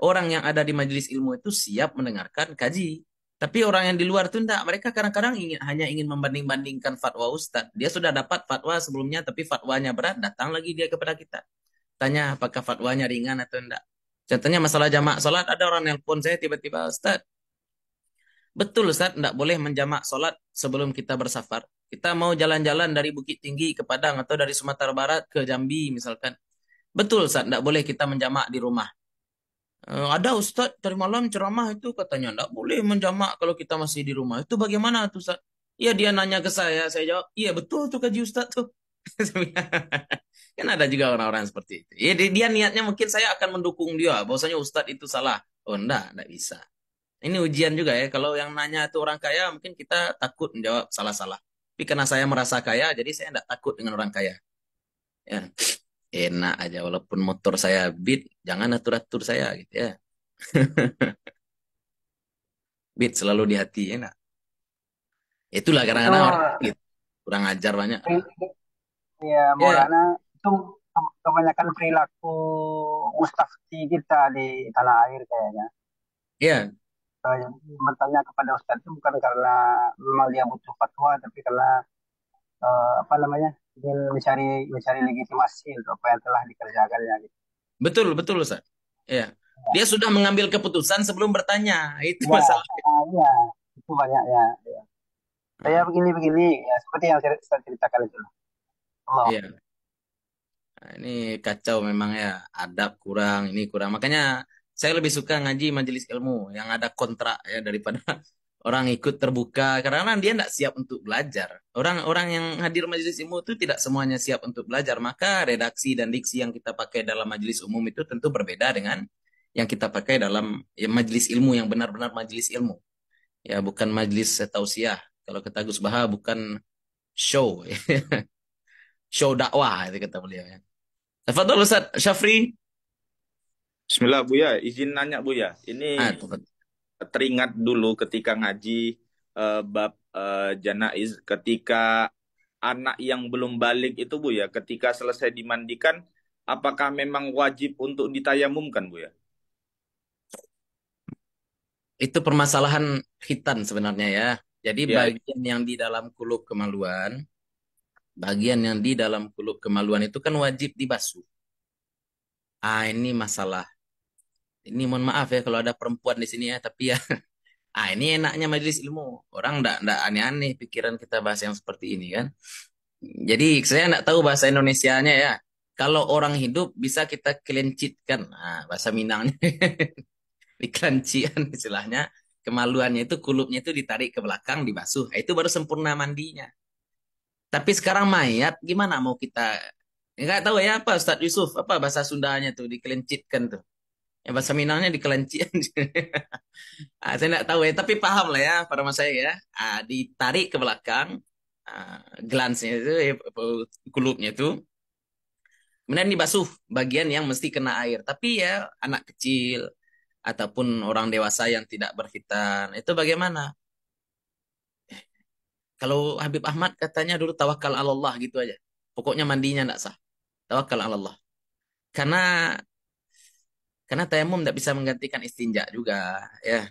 Orang yang ada di majelis ilmu itu siap mendengarkan kaji. Tapi orang yang di luar tuh enggak, mereka kadang-kadang ingin, hanya ingin membanding-bandingkan fatwa Ustaz. Dia sudah dapat fatwa sebelumnya, tapi fatwanya berat, datang lagi dia kepada kita. Tanya apakah fatwanya ringan atau tidak. Contohnya masalah jamak solat, ada orang nelpon saya tiba-tiba, Ustaz. Betul Ustaz, tidak boleh menjamak solat sebelum kita bersafar. Kita mau jalan-jalan dari Bukit Tinggi ke Padang atau dari Sumatera Barat ke Jambi misalkan. Betul Ustaz, tidak boleh kita menjamak di rumah. Eh, ada Ustadz tadi malam ceramah itu katanya tidak boleh menjamak kalau kita masih di rumah. Itu bagaimana tuh Ustaz? Iya dia nanya ke saya, saya jawab, iya betul tuh kaji Ustaz tuh. kan ada juga orang-orang seperti itu. Ya, dia niatnya mungkin saya akan mendukung dia, bahwasanya Ustaz itu salah. Oh enggak, enggak bisa. Ini ujian juga ya, kalau yang nanya itu orang kaya mungkin kita takut menjawab salah-salah. Tapi karena saya merasa kaya, jadi saya enggak takut dengan orang kaya. Ya enak aja walaupun motor saya beat jangan atur atur saya gitu ya beat selalu di hati enak itulah karena kadang orang gitu, kurang ajar banyak iya Maulana iya, ya. itu kebanyakan perilaku mustafti kita di tanah air kayaknya iya yeah. Yang bertanya kepada Ustadz itu bukan karena memang dia butuh fatwa tapi karena uh, apa namanya ingin mencari mencari legitimasi untuk apa yang telah dikerjakannya gitu. Betul betul Ustaz. Ya. ya. Dia sudah mengambil keputusan sebelum bertanya. Itu ya, masalahnya. Iya, itu banyak ya. ya. Saya begini-begini ya seperti yang saya, ceritakan itu. Allah. Iya. Nah, ini kacau memang ya, adab kurang, ini kurang. Makanya saya lebih suka ngaji majelis ilmu yang ada kontrak ya daripada orang ikut terbuka karena dia tidak siap untuk belajar. Orang-orang yang hadir majelis ilmu itu tidak semuanya siap untuk belajar, maka redaksi dan diksi yang kita pakai dalam majelis umum itu tentu berbeda dengan yang kita pakai dalam ya, majelis ilmu yang benar-benar majelis ilmu. Ya, bukan majelis tausiah. Kalau kata Gus Baha bukan show. show dakwah itu kata beliau ya. Tafadhol Ustaz Syafri. Bismillah Buya, izin nanya Buya. Ini ah, teringat dulu ketika ngaji uh, bab uh, janaiz ketika anak yang belum balik itu Bu ya ketika selesai dimandikan apakah memang wajib untuk ditayamumkan Bu ya itu permasalahan khitan sebenarnya ya jadi ya. ya. bagian yang di dalam kuluk kemaluan bagian yang di dalam kuluk kemaluan itu kan wajib dibasuh ah ini masalah ini mohon maaf ya kalau ada perempuan di sini ya, tapi ya ah ini enaknya majelis ilmu. Orang ndak ndak aneh-aneh pikiran kita bahas yang seperti ini kan. Jadi saya ndak tahu bahasa Indonesia-nya ya. Kalau orang hidup bisa kita kelencitkan. Nah, bahasa Minangnya. dikelencian istilahnya. Kemaluannya itu kulupnya itu ditarik ke belakang dibasuh. Ah, itu baru sempurna mandinya. Tapi sekarang mayat gimana mau kita nggak tahu ya apa Ustadz Yusuf apa bahasa Sundanya tuh dikelencitkan tuh Ya bahasa Minangnya di kelencian. nah, saya tidak tahu ya, tapi paham lah ya pada masa saya ya. Nah, ditarik ke belakang, uh, ah, glansnya itu, ya, kulupnya itu. Kemudian dibasuh bagian yang mesti kena air. Tapi ya anak kecil ataupun orang dewasa yang tidak berkhitan, itu bagaimana? Kalau Habib Ahmad katanya dulu tawakal Allah gitu aja. Pokoknya mandinya tidak sah. Tawakal Allah. Karena karena tayamum tidak bisa menggantikan istinja juga, ya.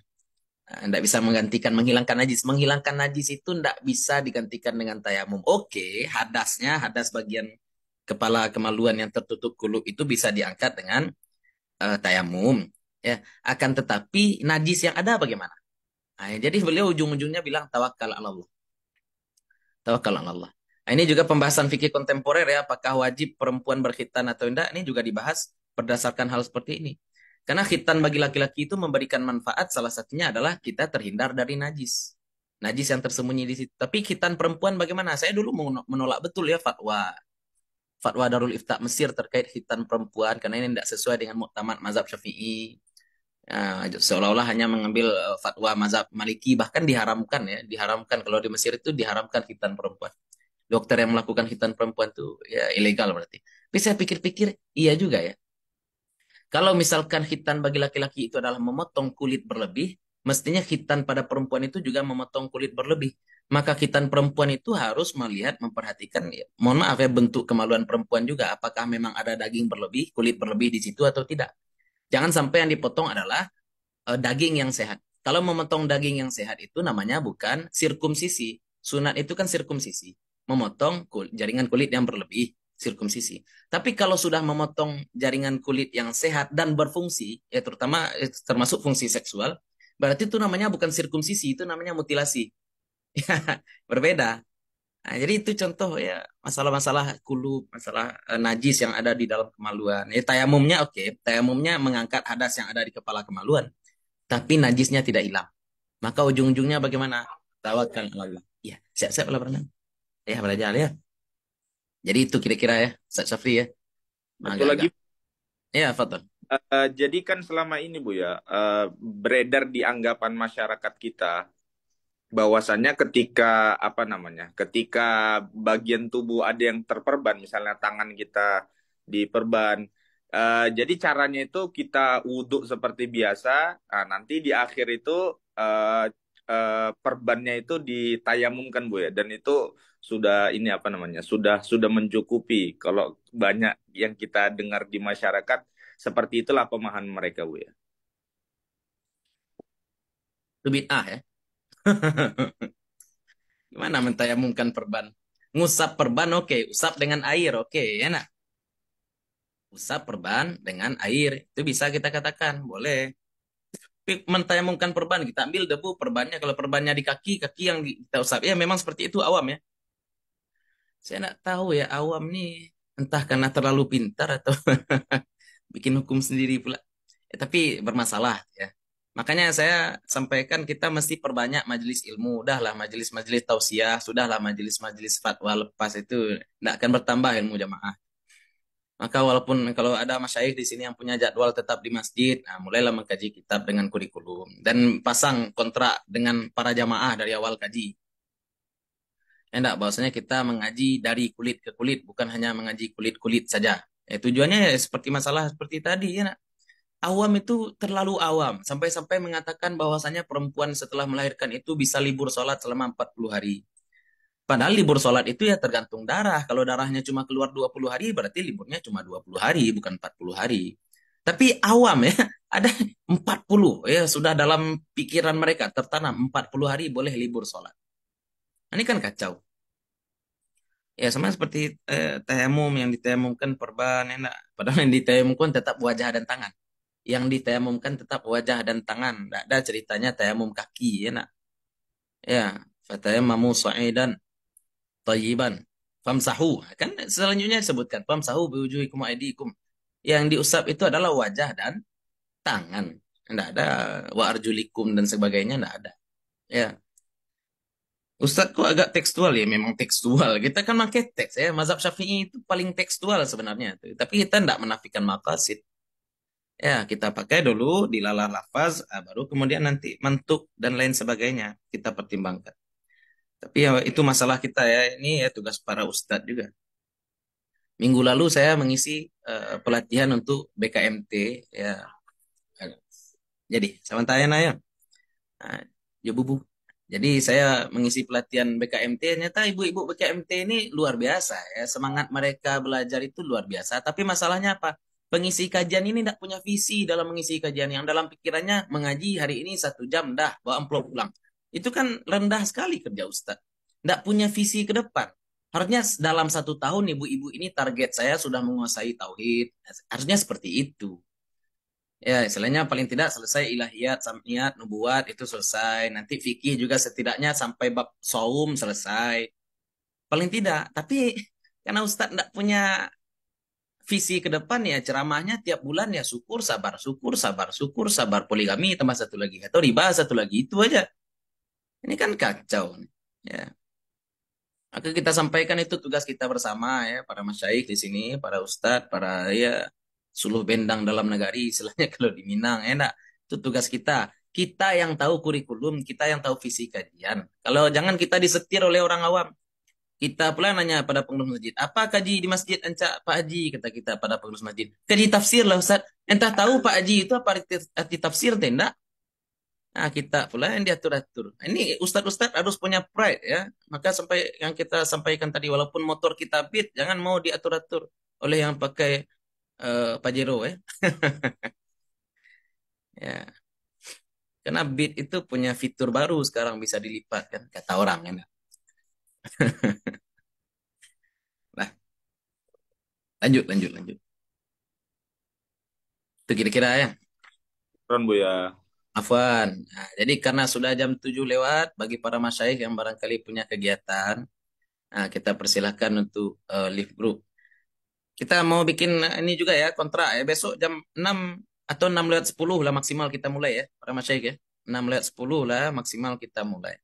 Tidak nah, bisa menggantikan, menghilangkan najis. Menghilangkan najis itu tidak bisa digantikan dengan tayamum. Oke, hadasnya, hadas bagian kepala kemaluan yang tertutup kulub itu bisa diangkat dengan uh, tayamum. Ya, akan tetapi najis yang ada bagaimana? Nah, ya, jadi beliau ujung-ujungnya bilang tawakal Allah. Tawakal Allah. Nah, ini juga pembahasan fikih kontemporer ya, apakah wajib perempuan berkhitan atau tidak? Ini juga dibahas berdasarkan hal seperti ini. Karena khitan bagi laki-laki itu memberikan manfaat salah satunya adalah kita terhindar dari najis. Najis yang tersembunyi di situ. Tapi khitan perempuan bagaimana? Saya dulu menolak betul ya fatwa fatwa Darul Ifta Mesir terkait hitan perempuan karena ini tidak sesuai dengan muktamad mazhab Syafi'i. Ya, seolah-olah hanya mengambil eh, fatwa mazhab Maliki bahkan diharamkan ya, diharamkan kalau di Mesir itu diharamkan hitan perempuan. Dokter yang melakukan hitan perempuan itu ya ilegal berarti. Tapi saya pikir-pikir iya juga ya. Kalau misalkan khitan bagi laki-laki itu adalah memotong kulit berlebih, mestinya khitan pada perempuan itu juga memotong kulit berlebih. Maka khitan perempuan itu harus melihat, memperhatikan, ya. mohon maaf ya, bentuk kemaluan perempuan juga. Apakah memang ada daging berlebih, kulit berlebih di situ atau tidak. Jangan sampai yang dipotong adalah e, daging yang sehat. Kalau memotong daging yang sehat itu namanya bukan sirkumsisi. Sunat itu kan sirkumsisi. Memotong kul jaringan kulit yang berlebih sirkumsisi. Tapi kalau sudah memotong jaringan kulit yang sehat dan berfungsi, ya terutama eh, termasuk fungsi seksual, berarti itu namanya bukan sirkumsisi, itu namanya mutilasi. Ya, berbeda. Nah, jadi itu contoh ya masalah-masalah kulu, masalah eh, najis yang ada di dalam kemaluan. Ya tayamumnya oke, okay. tayamumnya mengangkat hadas yang ada di kepala kemaluan, tapi najisnya tidak hilang. Maka ujung-ujungnya bagaimana? Tawakal Allah. Ya, siap-siap lah berenang. Ya, belajar ya. Jadi itu kira-kira ya, Ustaz Syafri ya. Nah, Satu lagi. Iya, Fatul. Uh, eh, jadi kan selama ini Bu ya, uh, beredar di anggapan masyarakat kita bahwasannya ketika apa namanya? Ketika bagian tubuh ada yang terperban, misalnya tangan kita diperban, Uh, jadi caranya itu kita wudhu seperti biasa. Nah, nanti di akhir itu uh, uh, perbannya itu ditayamumkan bu ya, dan itu sudah ini apa namanya sudah sudah mencukupi kalau banyak yang kita dengar di masyarakat seperti itulah pemahaman mereka bu ya lebih ah ya gimana mentayamumkan perban ngusap perban oke okay. usap dengan air oke okay. enak usap perban dengan air itu bisa kita katakan boleh mentayamumkan perban kita ambil debu perbannya kalau perbannya di kaki kaki yang kita usap ya memang seperti itu awam ya saya nak tahu ya awam nih entah karena terlalu pintar atau bikin hukum sendiri pula. Ya, tapi bermasalah ya. Makanya saya sampaikan kita mesti perbanyak majelis ilmu. Udahlah majelis-majelis tausiah, sudahlah majelis-majelis fatwa lepas itu tidak akan bertambah ilmu jamaah. Maka walaupun kalau ada masyaikh di sini yang punya jadwal tetap di masjid, nah mulailah mengkaji kitab dengan kurikulum dan pasang kontrak dengan para jamaah dari awal kaji enggak bahwasanya kita mengaji dari kulit ke kulit bukan hanya mengaji kulit-kulit saja eh, tujuannya ya seperti masalah seperti tadi ya nak awam itu terlalu awam sampai-sampai mengatakan bahwasanya perempuan setelah melahirkan itu bisa libur sholat selama 40 hari. Padahal libur sholat itu ya tergantung darah. Kalau darahnya cuma keluar 20 hari berarti liburnya cuma 20 hari bukan 40 hari. Tapi awam ya, ada 40 ya sudah dalam pikiran mereka tertanam 40 hari boleh libur sholat. Ini kan kacau. Ya sama seperti eh, tayamum yang ditayamumkan perban enak. Padahal yang ditayamumkan tetap wajah dan tangan. Yang ditayamumkan tetap wajah dan tangan. Tidak ada ceritanya tayamum kaki enak. Ya, fatayamamu sa'idan tayyiban. Famsahu. Kan selanjutnya disebutkan. Famsahu biwujuhikum aidikum. Yang diusap itu adalah wajah dan tangan. Tidak ada wa arjulikum dan sebagainya. Tidak ada. Ya. Ustadz kok agak tekstual ya, memang tekstual. Kita kan pakai teks ya, mazhab syafi'i itu paling tekstual sebenarnya. Tapi kita tidak menafikan makasih. Ya, kita pakai dulu, di dilalah lafaz, ah, baru kemudian nanti mentuk dan lain sebagainya kita pertimbangkan. Tapi ya, itu masalah kita ya, ini ya tugas para ustadz juga. Minggu lalu saya mengisi uh, pelatihan untuk BKMT ya. Jadi, sama tanya Naya. Nah, ya bubu. Jadi saya mengisi pelatihan BKMT, ternyata ibu-ibu BKMT ini luar biasa ya. Semangat mereka belajar itu luar biasa. Tapi masalahnya apa? Pengisi kajian ini tidak punya visi dalam mengisi kajian yang dalam pikirannya mengaji hari ini satu jam dah bawa amplop pulang. Itu kan rendah sekali kerja Ustadz. Tidak punya visi ke depan. Harusnya dalam satu tahun ibu-ibu ini target saya sudah menguasai tauhid. Harusnya seperti itu. Ya, istilahnya paling tidak selesai ilahiyat, samiyat, nubuat itu selesai. Nanti fikih juga setidaknya sampai bab saum selesai. Paling tidak, tapi karena Ustadz tidak punya visi ke depan ya ceramahnya tiap bulan ya syukur sabar syukur sabar syukur sabar poligami tambah satu lagi atau riba satu lagi itu aja ini kan kacau ya maka kita sampaikan itu tugas kita bersama ya para masyaikh di sini para ustadz para ya suluh bendang dalam negari istilahnya kalau di Minang enak eh, itu tugas kita kita yang tahu kurikulum kita yang tahu visi kajian kalau jangan kita disetir oleh orang awam kita pula nanya pada pengurus masjid apa kaji di masjid Encak Pak Haji kata kita pada pengurus masjid kaji tafsir lah Ustaz entah tahu Pak Haji itu apa arti tafsir tidak Nah, kita pula yang diatur-atur. Ini ustadz-ustadz harus punya pride ya. Maka sampai yang kita sampaikan tadi, walaupun motor kita beat, jangan mau diatur-atur oleh yang pakai uh, eh, Pajero ya. Eh. ya. Karena Beat itu punya fitur baru sekarang bisa dilipat kan kata orang kan. nah. Lanjut lanjut lanjut. Itu kira-kira ya. Kan Bu ya. Afwan. Nah, jadi karena sudah jam 7 lewat bagi para masyaikh yang barangkali punya kegiatan, nah kita persilahkan untuk uh, eh, live group. Kita mau bikin eh, ini juga ya kontrak ya besok jam 6 atau 6 lewat 10 lah maksimal kita mulai ya para masyaik ya. 6 lewat 10 lah maksimal kita mulai.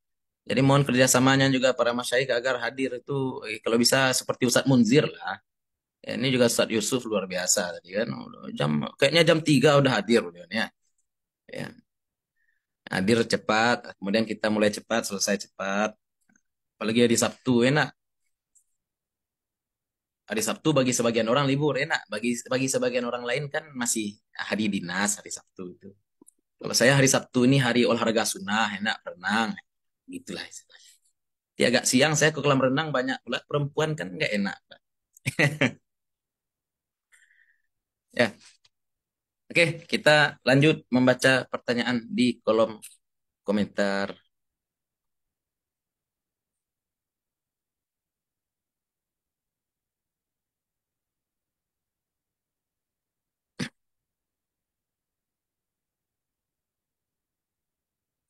Jadi mohon kerjasamanya juga para masyaik agar hadir itu eh, kalau bisa seperti Ustadz Munzir lah. Ya, ini juga Ustadz Yusuf luar biasa tadi kan. Jam kayaknya jam 3 udah hadir udah ya. Ya. Hadir cepat, kemudian kita mulai cepat, selesai cepat. Apalagi di Sabtu enak hari Sabtu bagi sebagian orang libur enak ya bagi bagi sebagian orang lain kan masih hari dinas hari Sabtu itu kalau saya hari Sabtu ini hari olahraga sunnah enak ya renang gitulah Jadi agak siang saya ke kolam renang banyak pula perempuan kan nggak enak ya oke kita lanjut membaca pertanyaan di kolom komentar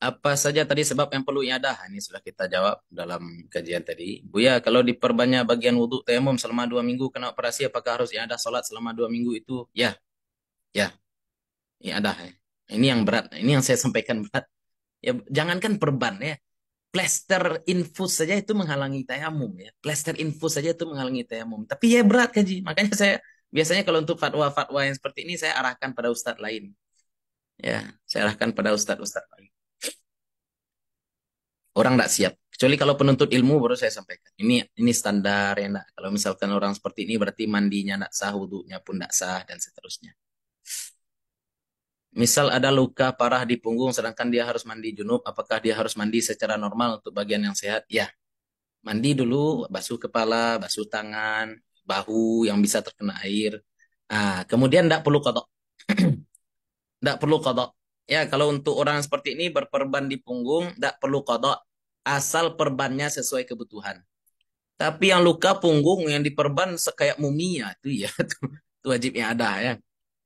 apa saja tadi sebab yang perlu ada? Ini sudah kita jawab dalam kajian tadi. Buya, kalau diperbanyak bagian wudhu tayamum selama dua minggu kena operasi, apakah harus ada sholat selama dua minggu itu? Ya, ya, ini Ya. Ini yang berat, ini yang saya sampaikan berat. Ya, jangankan perban ya, plaster infus saja itu menghalangi tayamum ya. Plester infus saja itu menghalangi tayamum. Tapi ya berat kaji, makanya saya biasanya kalau untuk fatwa-fatwa yang seperti ini saya arahkan pada ustadz lain. Ya, saya arahkan pada ustadz-ustadz lain orang tidak siap. Kecuali kalau penuntut ilmu baru saya sampaikan. Ini ini standar ya. Nak. Kalau misalkan orang seperti ini berarti mandinya tidak sah, wudhunya pun tidak sah dan seterusnya. Misal ada luka parah di punggung sedangkan dia harus mandi junub, apakah dia harus mandi secara normal untuk bagian yang sehat? Ya. Mandi dulu, basuh kepala, basuh tangan, bahu yang bisa terkena air. Nah, kemudian tidak perlu kodok. Tidak perlu kodok. Ya, kalau untuk orang seperti ini berperban di punggung, tidak perlu kodok asal perbannya sesuai kebutuhan. Tapi yang luka punggung yang diperban sekayak mumia itu ya itu, wajibnya ada ya.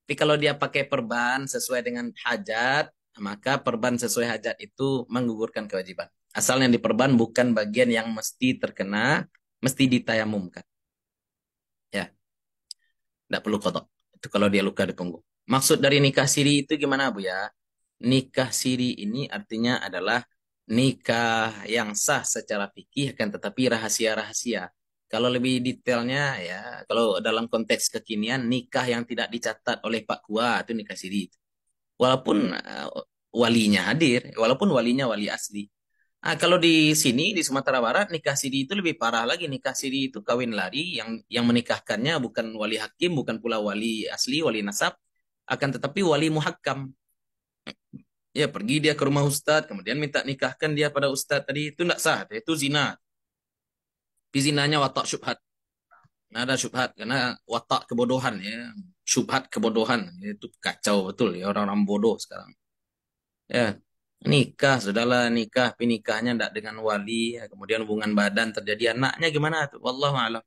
Tapi kalau dia pakai perban sesuai dengan hajat, maka perban sesuai hajat itu menggugurkan kewajiban. Asal yang diperban bukan bagian yang mesti terkena, mesti ditayamumkan. Ya. Tidak perlu kotok. Itu kalau dia luka di punggung. Maksud dari nikah siri itu gimana Bu ya? Nikah siri ini artinya adalah nikah yang sah secara fikih akan tetapi rahasia-rahasia. Kalau lebih detailnya ya, kalau dalam konteks kekinian nikah yang tidak dicatat oleh Pak Kua itu nikah siri. Walaupun uh, walinya hadir, walaupun walinya wali asli. Nah, kalau di sini di Sumatera Barat nikah siri itu lebih parah lagi. Nikah siri itu kawin lari yang yang menikahkannya bukan wali hakim, bukan pula wali asli, wali nasab, akan tetapi wali muhakkam ya pergi dia ke rumah ustadz kemudian minta nikahkan dia pada ustadz tadi itu tidak sah itu zina tapi zinanya watak syubhat nah, ada syubhat karena watak kebodohan ya syubhat kebodohan ya, itu kacau betul ya orang-orang bodoh sekarang ya nikah saudara nikah tapi nikahnya tidak dengan wali ya. kemudian hubungan badan terjadi anaknya gimana tuh allah malam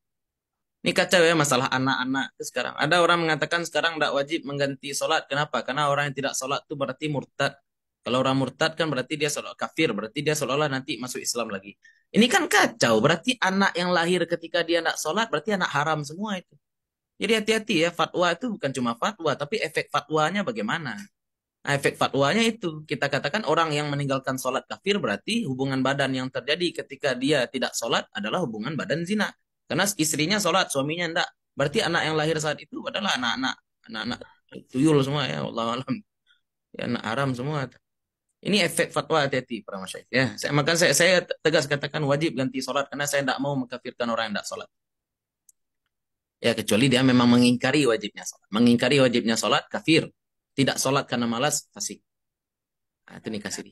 ini kacau ya masalah anak-anak sekarang. Ada orang mengatakan sekarang tidak wajib mengganti sholat. Kenapa? Karena orang yang tidak sholat itu berarti murtad. Kalau orang murtad kan berarti dia seolah kafir, berarti dia seolah-olah nanti masuk Islam lagi. Ini kan kacau, berarti anak yang lahir ketika dia nak sholat, berarti anak haram semua itu. Jadi hati-hati ya, fatwa itu bukan cuma fatwa, tapi efek fatwanya bagaimana. Nah, efek fatwanya itu, kita katakan orang yang meninggalkan sholat kafir, berarti hubungan badan yang terjadi ketika dia tidak sholat adalah hubungan badan zina. Karena istrinya sholat, suaminya tidak. Berarti anak yang lahir saat itu adalah anak-anak anak-anak tuyul semua ya, Allah alam. Ya, anak haram semua. Itu. Ini efek fatwa hati-hati para masyayikh. Ya, saya, maka saya, saya tegas katakan wajib ganti sholat karena saya tidak mau mengkafirkan orang yang tidak sholat. Ya kecuali dia memang mengingkari wajibnya sholat. Mengingkari wajibnya sholat kafir. Tidak sholat karena malas fasik. Nah, itu nih kasih.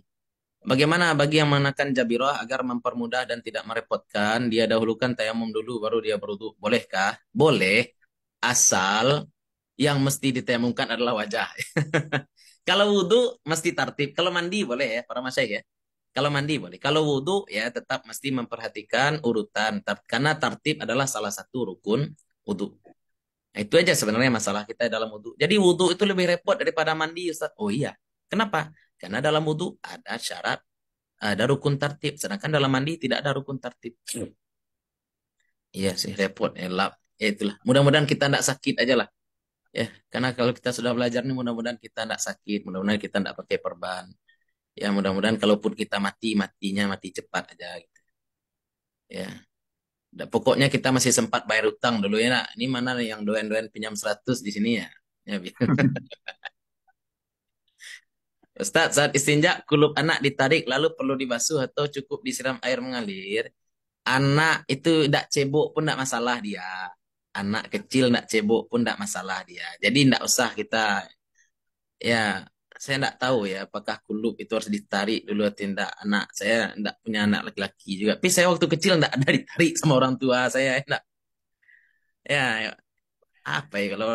Bagaimana bagi yang menakan jabirah agar mempermudah dan tidak merepotkan, dia dahulukan tayamum dulu baru dia berwudu. Bolehkah? Boleh. Asal yang mesti ditayamumkan adalah wajah. Kalau wudhu mesti tertib. Kalau mandi boleh ya para masya ya. Kalau mandi boleh. Kalau wudhu ya tetap mesti memperhatikan urutan. Karena tertib adalah salah satu rukun wudhu. Nah, itu aja sebenarnya masalah kita dalam wudhu. Jadi wudhu itu lebih repot daripada mandi Ustaz. Oh iya. Kenapa? Karena dalam wudhu ada syarat, ada rukun tertib. Sedangkan dalam mandi tidak ada rukun tertib. Hmm. Iya sih repot. Elap. Ya, ya itulah. Mudah-mudahan kita tidak sakit aja lah ya karena kalau kita sudah belajar nih mudah-mudahan kita tidak sakit mudah-mudahan kita tidak pakai perban ya mudah-mudahan kalaupun kita mati matinya mati cepat aja gitu ya nah, pokoknya kita masih sempat bayar utang dulu ya nak ini mana yang doen-doen pinjam 100 di sini ya ya Ustaz, saat istinja kulup anak ditarik lalu perlu dibasuh atau cukup disiram air mengalir. Anak itu tidak cebok pun tidak masalah dia anak kecil nak cebok pun tak masalah dia. Jadi tidak usah kita ya saya tidak tahu ya apakah kulup itu harus ditarik dulu atau tidak anak saya tidak punya anak laki-laki juga. Tapi saya waktu kecil tidak ada ditarik sama orang tua saya tidak ya, ya apa ya kalau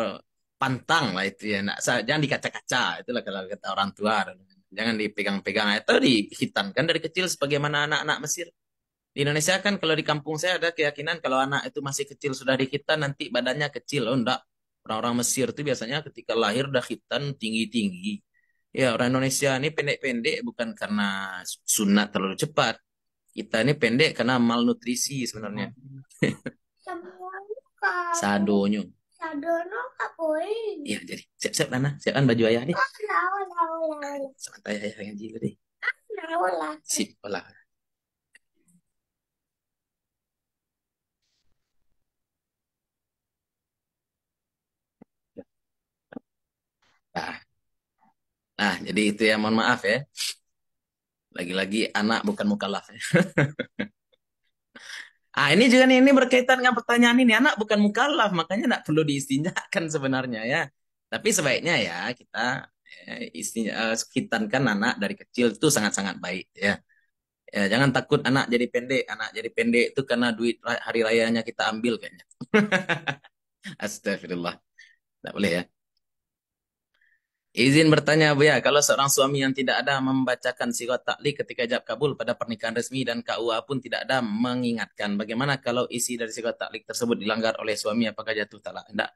pantang lah itu ya nak jangan dikaca-kaca itulah kalau kata orang tua jangan dipegang-pegang atau dihitankan dari kecil sebagaimana anak-anak Mesir. Di Indonesia kan kalau di kampung saya ada keyakinan kalau anak itu masih kecil sudah dikitan nanti badannya kecil. Oh enggak. Orang-orang Mesir itu biasanya ketika lahir udah khitan tinggi-tinggi. Ya orang Indonesia ini pendek-pendek bukan karena sunat terlalu cepat. Kita ini pendek karena malnutrisi sebenarnya. Sadonyo. Sadonyo kapoi. Iya jadi siap-siap mana? siapkan baju ayah nih. Oh, ayah ah, Sip, olah. Nah, nah jadi itu ya, mohon maaf ya. Lagi-lagi anak bukan mukalaf Ya. ah, ini juga nih, ini berkaitan dengan pertanyaan ini. Anak bukan mukalaf makanya tidak perlu diistinjakan sebenarnya ya. Tapi sebaiknya ya kita ya, uh, anak dari kecil itu sangat-sangat baik ya. Ya, jangan takut anak jadi pendek. Anak jadi pendek itu karena duit hari rayanya kita ambil kayaknya. Astagfirullah. Tidak boleh ya. Izin bertanya Bu ya, kalau seorang suami yang tidak ada membacakan sirat taklik ketika ijab kabul pada pernikahan resmi dan KUA pun tidak ada mengingatkan, bagaimana kalau isi dari sirat taklik tersebut dilanggar oleh suami apakah jatuh talak? Tidak.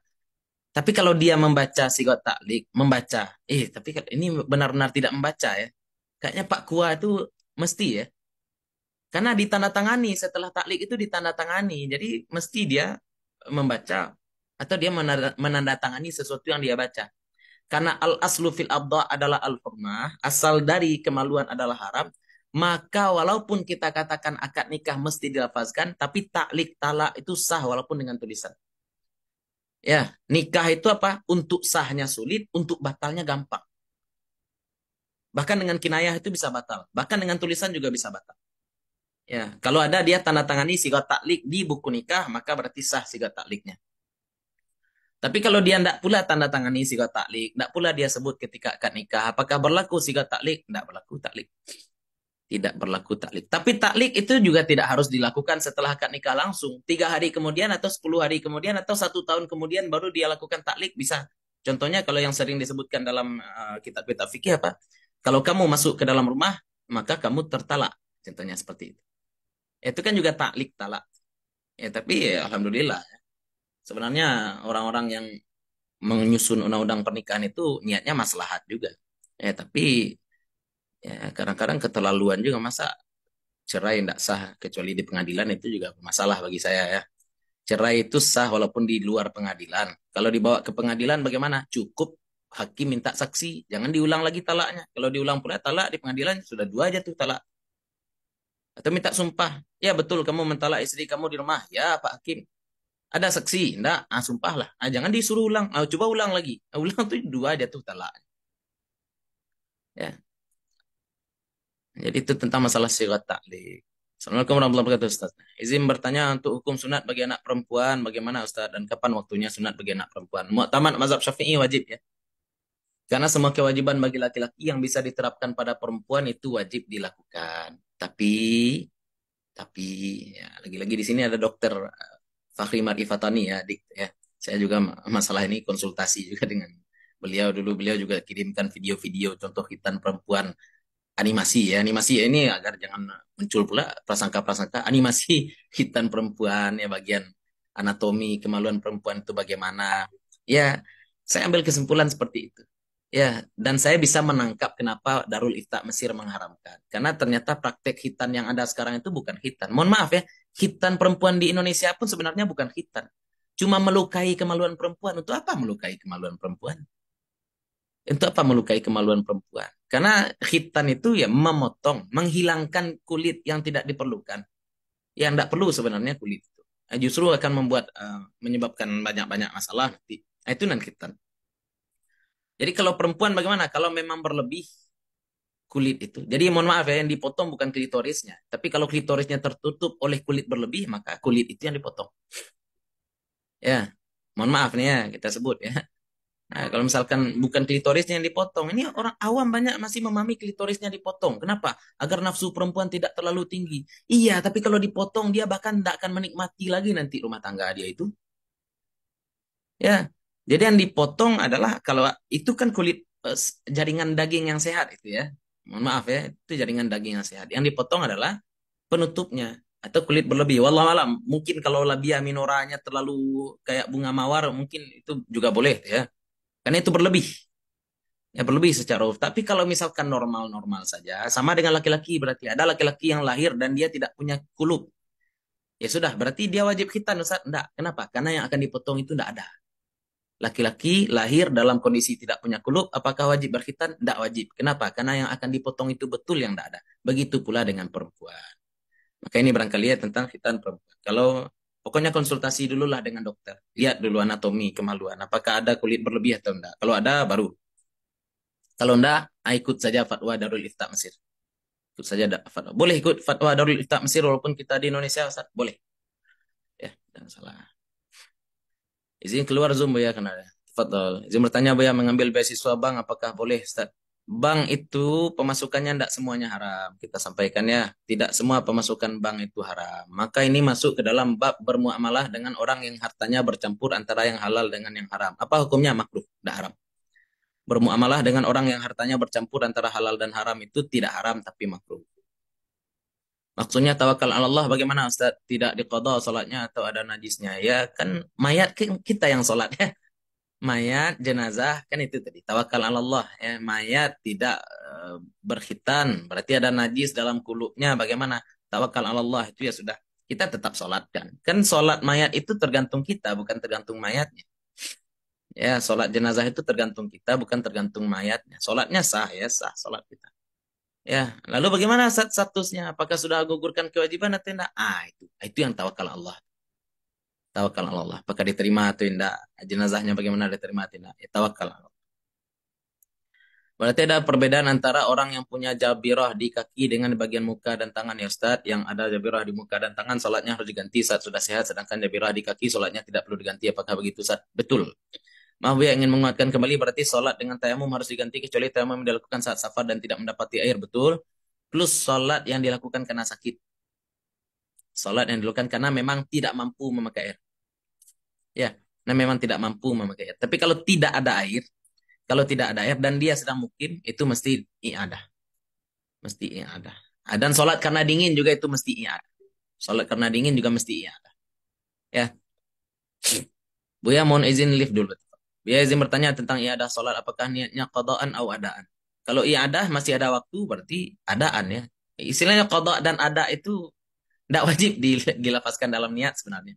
Tapi kalau dia membaca sirat taklik, membaca, eh tapi ini benar-benar tidak membaca ya. Kayaknya Pak Kua itu mesti ya. Karena ditandatangani setelah taklik itu ditandatangani, jadi mesti dia membaca atau dia menandatangani sesuatu yang dia baca karena al aslu fil abda adalah al hurmah, asal dari kemaluan adalah haram, maka walaupun kita katakan akad nikah mesti dilafazkan, tapi taklik talak itu sah walaupun dengan tulisan. Ya, nikah itu apa? Untuk sahnya sulit, untuk batalnya gampang. Bahkan dengan kinayah itu bisa batal. Bahkan dengan tulisan juga bisa batal. Ya, kalau ada dia tanda tangani sigat taklik di buku nikah, maka berarti sah sigat takliknya. Tapi kalau dia tidak pula tanda tangani sikat taklik, tidak pula dia sebut ketika akad nikah, apakah berlaku sikat taklik? Tidak berlaku taklik. Tidak berlaku taklik. Tapi taklik itu juga tidak harus dilakukan setelah akad nikah langsung. Tiga hari kemudian atau sepuluh hari kemudian atau satu tahun kemudian baru dia lakukan taklik bisa. Contohnya kalau yang sering disebutkan dalam kitab eh, kitab-kitab fikih apa? Kalau kamu masuk ke dalam rumah, maka kamu tertalak. Contohnya seperti itu. Itu kan juga taklik talak. Ya tapi ya, alhamdulillah ya sebenarnya orang-orang yang menyusun undang-undang pernikahan itu niatnya maslahat juga. Ya, tapi ya kadang-kadang keterlaluan juga masa cerai tidak sah kecuali di pengadilan itu juga masalah bagi saya ya. Cerai itu sah walaupun di luar pengadilan. Kalau dibawa ke pengadilan bagaimana? Cukup hakim minta saksi, jangan diulang lagi talaknya. Kalau diulang pula talak di pengadilan sudah dua aja tuh talak. Atau minta sumpah, ya betul kamu mentalak istri kamu di rumah, ya Pak Hakim ada saksi ndak? ah sumpah lah ah, jangan disuruh ulang ah, coba ulang lagi ah, ulang tuh dua aja tuh talak ya jadi itu tentang masalah sirat taklik Assalamualaikum warahmatullahi wabarakatuh Ustaz izin bertanya untuk hukum sunat bagi anak perempuan bagaimana Ustaz dan kapan waktunya sunat bagi anak perempuan Taman mazhab syafi'i wajib ya karena semua kewajiban bagi laki-laki yang bisa diterapkan pada perempuan itu wajib dilakukan tapi tapi ya lagi-lagi di sini ada dokter Fakhri Marifatani ya, adik ya. Saya juga masalah ini konsultasi juga dengan beliau dulu beliau juga kirimkan video-video contoh hitan perempuan animasi ya animasi ya ini agar jangan muncul pula prasangka-prasangka animasi hitan perempuan ya bagian anatomi kemaluan perempuan itu bagaimana ya saya ambil kesimpulan seperti itu Ya, dan saya bisa menangkap kenapa Darul Ifta Mesir mengharamkan. Karena ternyata praktek hitan yang ada sekarang itu bukan hitan. Mohon maaf ya, hitan perempuan di Indonesia pun sebenarnya bukan hitan. Cuma melukai kemaluan perempuan. Untuk apa melukai kemaluan perempuan? Untuk apa melukai kemaluan perempuan? Karena hitan itu ya memotong, menghilangkan kulit yang tidak diperlukan. Yang tidak perlu sebenarnya kulit itu. Justru akan membuat, uh, menyebabkan banyak-banyak masalah Nah, itu non hitan. Jadi kalau perempuan bagaimana? Kalau memang berlebih kulit itu. Jadi mohon maaf ya, yang dipotong bukan klitorisnya. Tapi kalau klitorisnya tertutup oleh kulit berlebih, maka kulit itu yang dipotong. ya, mohon maaf nih ya, kita sebut ya. Nah, kalau misalkan bukan klitorisnya yang dipotong, ini orang awam banyak masih memahami klitorisnya dipotong. Kenapa? Agar nafsu perempuan tidak terlalu tinggi. Iya, tapi kalau dipotong dia bahkan tidak akan menikmati lagi nanti rumah tangga dia itu. Ya, jadi yang dipotong adalah kalau itu kan kulit eh, jaringan daging yang sehat itu ya. Mohon maaf ya, itu jaringan daging yang sehat. Yang dipotong adalah penutupnya atau kulit berlebih. Wallah malam, mungkin kalau labia minoranya terlalu kayak bunga mawar mungkin itu juga boleh ya. Karena itu berlebih. Ya berlebih secara uf. Tapi kalau misalkan normal-normal saja, sama dengan laki-laki berarti ada laki-laki yang lahir dan dia tidak punya kulup Ya sudah, berarti dia wajib kita Ustaz. Enggak, kenapa? Karena yang akan dipotong itu enggak ada laki-laki lahir dalam kondisi tidak punya kulub, apakah wajib berkhitan? Tidak wajib. Kenapa? Karena yang akan dipotong itu betul yang tidak ada. Begitu pula dengan perempuan. Maka ini barangkali ya tentang khitan perempuan. Kalau pokoknya konsultasi dulu lah dengan dokter. Lihat dulu anatomi, kemaluan. Apakah ada kulit berlebih atau tidak? Kalau ada, baru. Kalau tidak, ah, ikut saja fatwa Darul Ifta Mesir. Ikut saja fatwa. Boleh ikut fatwa Darul Ifta Mesir walaupun kita di Indonesia, Ustaz? Boleh. Ya, jangan salah. Izin keluar Zoom Bu ya karena Tafadhol. Izin bertanya Bu ya mengambil beasiswa bank apakah boleh Ustaz? Bank itu pemasukannya tidak semuanya haram. Kita sampaikan ya, tidak semua pemasukan bank itu haram. Maka ini masuk ke dalam bab bermuamalah dengan orang yang hartanya bercampur antara yang halal dengan yang haram. Apa hukumnya? Makruh, tidak haram. Bermuamalah dengan orang yang hartanya bercampur antara halal dan haram itu tidak haram tapi makruh. Maksudnya tawakal Allah bagaimana Ustaz? Tidak dikodoh solatnya atau ada najisnya? Ya kan mayat kita yang sholat ya Mayat, jenazah, kan itu tadi. Tawakal Allah. Ya, mayat tidak e, berkhitan. Berarti ada najis dalam kulupnya. Bagaimana? Tawakal Allah itu ya sudah. Kita tetap sholatkan Kan, kan sholat mayat itu tergantung kita, bukan tergantung mayatnya. Ya, sholat jenazah itu tergantung kita, bukan tergantung mayatnya. sholatnya sah ya, sah sholat kita. Ya, lalu bagaimana saat statusnya? Apakah sudah gugurkan kewajiban atau tidak? Ah, itu ah, itu yang tawakal Allah. Tawakal Allah. Apakah diterima atau tidak? Jenazahnya bagaimana diterima atau tidak? Ya, tawakal Allah. Berarti ada perbedaan antara orang yang punya jabirah di kaki dengan bagian muka dan tangan ya Ustaz. Yang ada jabirah di muka dan tangan sholatnya harus diganti saat sudah sehat. Sedangkan jabirah di kaki sholatnya tidak perlu diganti. Apakah begitu Ustaz? Betul. Maaf ya ingin menguatkan kembali berarti sholat dengan tayamum harus diganti kecuali tayamum yang dilakukan saat safar dan tidak mendapati air betul. Plus sholat yang dilakukan karena sakit. Sholat yang dilakukan karena memang tidak mampu memakai air. Ya, nah memang tidak mampu memakai air. Tapi kalau tidak ada air, kalau tidak ada air dan dia sedang mukim, itu mesti ada Mesti Nah, Dan sholat karena dingin juga itu mesti ada Sholat karena dingin juga mesti ada Ya. Buya mohon izin lift dulu izin bertanya tentang iadah solat apakah niatnya qadaan atau adaan? Kalau iadah masih ada waktu, berarti adaan ya. Istilahnya qada dan ada itu tidak wajib dilapaskan dalam niat sebenarnya.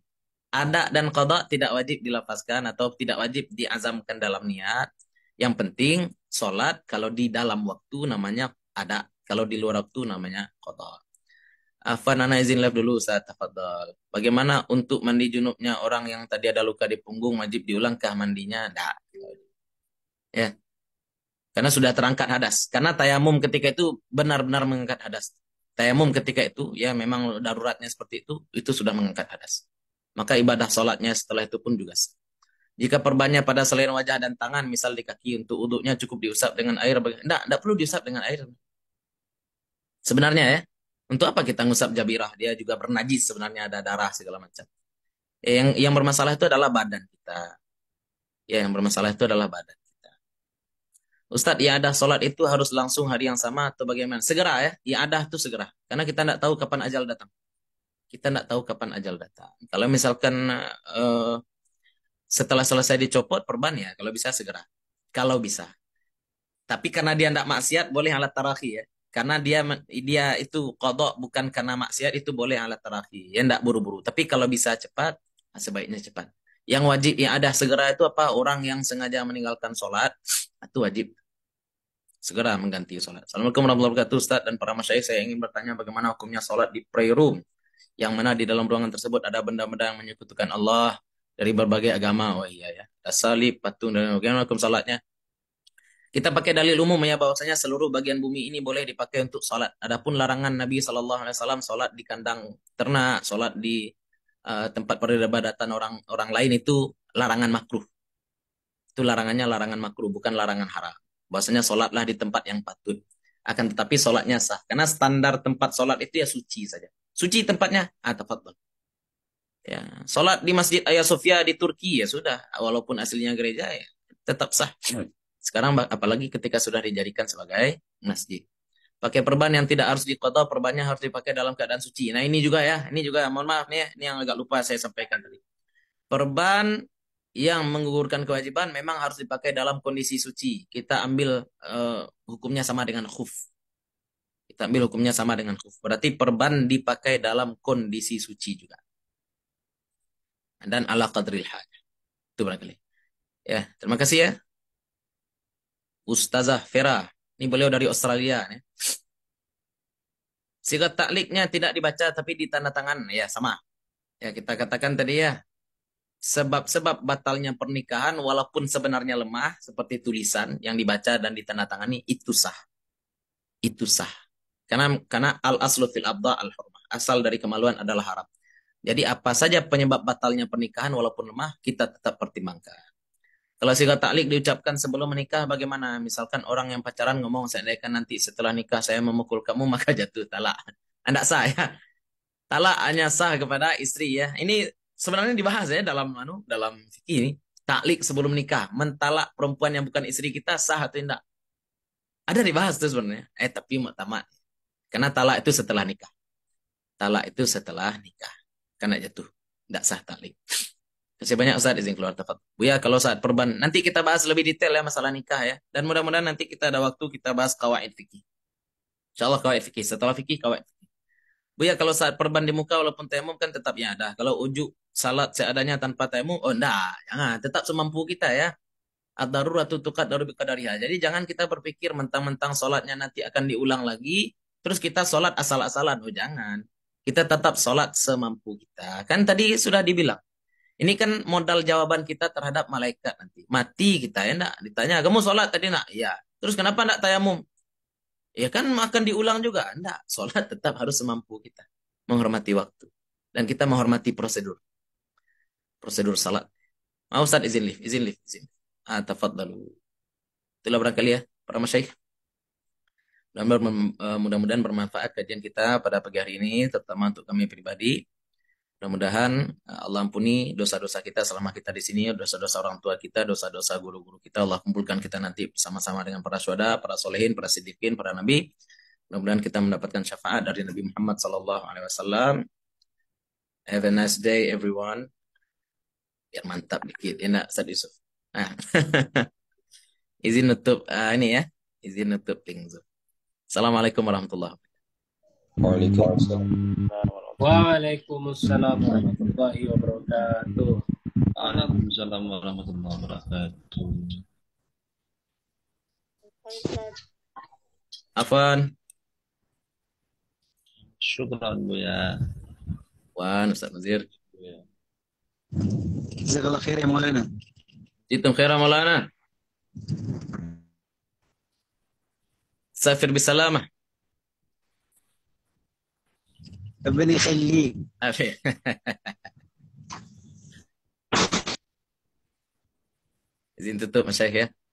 Ada dan qada tidak wajib dilapaskan atau tidak wajib diazamkan dalam niat. Yang penting solat kalau di dalam waktu namanya ada, kalau di luar waktu namanya qada. Afan ana izin live dulu Ustaz tafadhol. Bagaimana untuk mandi junubnya orang yang tadi ada luka di punggung wajib diulangkah mandinya? Nah. Ya. Karena sudah terangkat hadas. Karena tayamum ketika itu benar-benar mengangkat hadas. Tayamum ketika itu ya memang daruratnya seperti itu, itu sudah mengangkat hadas. Maka ibadah sholatnya setelah itu pun juga sah. Jika perbannya pada selain wajah dan tangan, misal di kaki untuk uduknya cukup diusap dengan air. Tidak, tidak perlu diusap dengan air. Sebenarnya ya, untuk apa kita ngusap jabirah? Dia juga bernajis sebenarnya ada darah segala macam. Yang yang bermasalah itu adalah badan kita. Ya, yang bermasalah itu adalah badan kita. Ustadz, ya ada sholat itu harus langsung hari yang sama atau bagaimana? Segera ya, ya ada itu segera. Karena kita tidak tahu kapan ajal datang. Kita tidak tahu kapan ajal datang. Kalau misalkan uh, setelah selesai dicopot perban ya, kalau bisa segera. Kalau bisa. Tapi karena dia tidak maksiat, boleh alat tarahi ya karena dia dia itu kodok bukan karena maksiat itu boleh alat terakhir ya tidak buru-buru tapi kalau bisa cepat ah, sebaiknya cepat yang wajib yang ada segera itu apa orang yang sengaja meninggalkan sholat itu wajib segera mengganti sholat. Assalamualaikum warahmatullahi wabarakatuh Ustaz dan para masyayikh saya ingin bertanya bagaimana hukumnya sholat di prayer room yang mana di dalam ruangan tersebut ada benda-benda yang menyekutukan Allah dari berbagai agama. Oh iya ya. salib, patung dan bagaimana hukum salatnya? Kita pakai dalil umum ya bahwasanya seluruh bagian bumi ini boleh dipakai untuk sholat. Adapun larangan Nabi Shallallahu Alaihi Wasallam sholat di kandang ternak, sholat di uh, tempat peribadatan orang orang lain itu larangan makruh. Itu larangannya larangan makruh, bukan larangan haram. Bahwasanya sholatlah di tempat yang patut. Akan tetapi sholatnya sah karena standar tempat sholat itu ya suci saja. Suci tempatnya, ah tafadhol. Ya, sholat di Masjid Ayasofya di Turki ya sudah, walaupun aslinya gereja ya tetap sah. Hmm. Sekarang apalagi ketika sudah dijadikan sebagai masjid. Pakai perban yang tidak harus dikotor, perbannya harus dipakai dalam keadaan suci. Nah ini juga ya, ini juga mohon maaf nih, ini yang agak lupa saya sampaikan tadi. Perban yang menggugurkan kewajiban memang harus dipakai dalam kondisi suci. Kita ambil uh, hukumnya sama dengan khuf. Kita ambil hukumnya sama dengan khuf. Berarti perban dipakai dalam kondisi suci juga. Dan ala qadril hajah. Itu barangkali. Ya, terima kasih ya. Ustazah Vera. Ini beliau dari Australia. Ya. Sikat takliknya tidak dibaca tapi ditanda tangan. Ya sama. Ya kita katakan tadi ya. Sebab-sebab batalnya pernikahan walaupun sebenarnya lemah seperti tulisan yang dibaca dan ditandatangani itu sah. Itu sah. Karena karena al aslu fil abda al hurmah. Asal dari kemaluan adalah harap. Jadi apa saja penyebab batalnya pernikahan walaupun lemah kita tetap pertimbangkan. Kalau sikat taklik diucapkan sebelum menikah bagaimana? Misalkan orang yang pacaran ngomong saya seandainya nanti setelah nikah saya memukul kamu maka jatuh talak. Anda sah ya. Talak hanya sah kepada istri ya. Ini sebenarnya dibahas ya dalam anu dalam fikih ini. Taklik sebelum nikah, mentalak perempuan yang bukan istri kita sah atau tidak? Ada dibahas tuh sebenarnya. Eh tapi mau tamat. Karena talak itu setelah nikah. Talak itu setelah nikah. Karena jatuh. Tidak sah taklik. Kasih banyak saat izin keluar tepat. ya kalau saat perban nanti kita bahas lebih detail ya masalah nikah ya dan mudah-mudahan nanti kita ada waktu kita bahas kawaid fikih. Insyaallah kawaid fikih setelah fikih kawaid Bu ya kalau saat perban di muka walaupun tayamum kan tetap ya ada. Kalau ujuk salat seadanya tanpa tayamum oh enggak, jangan tetap semampu kita ya. Ad-daruratu daru biqadariha. Jadi jangan kita berpikir mentang-mentang salatnya nanti akan diulang lagi terus kita salat asal-asalan. Oh jangan. Kita tetap salat semampu kita. Kan tadi sudah dibilang ini kan modal jawaban kita terhadap malaikat nanti. Mati kita ya nak. Ditanya, kamu sholat tadi nak? Ya. Terus kenapa nak tayamum? Ya kan akan diulang juga. Enggak. Sholat tetap harus semampu kita. Menghormati waktu. Dan kita menghormati prosedur. Prosedur salat. Mau Ustaz izin lift. Izin lift. Izin lift. Ah, tafadlalu. Itulah barangkali ya. Para masyaih. Eh, mudah-mudahan bermanfaat kajian kita pada pagi hari ini. Terutama untuk kami pribadi. Mudah-mudahan eh, Allah ampuni dosa-dosa kita selama kita di sini, dosa-dosa orang tua kita, dosa-dosa guru-guru kita. Allah kumpulkan kita nanti bersama-sama dengan para syuhada, para solehin, para sidikin, para nabi. Mudah-mudahan kita mendapatkan syafaat dari Nabi Muhammad Sallallahu Alaihi Wasallam. Have a nice day everyone. Biar ya, mantap dikit, enak Ustaz Yusuf. Nah. izin nutup uh, ini ya, izin nutup link Assalamualaikum warahmatullahi wabarakatuh. Waalaikumsalam. Waalaikumsalam warahmatullahi wabarakatuh. Waalaikumsalam warahmatullahi wabarakatuh. Afan. Syukran Bu ya. Wan Ustaz Nazir. Jazakallah khair ya Maulana. Jitum khair ya Maulana. Safir bisalamah. ربنا يخليك امين izin tutup Mas ya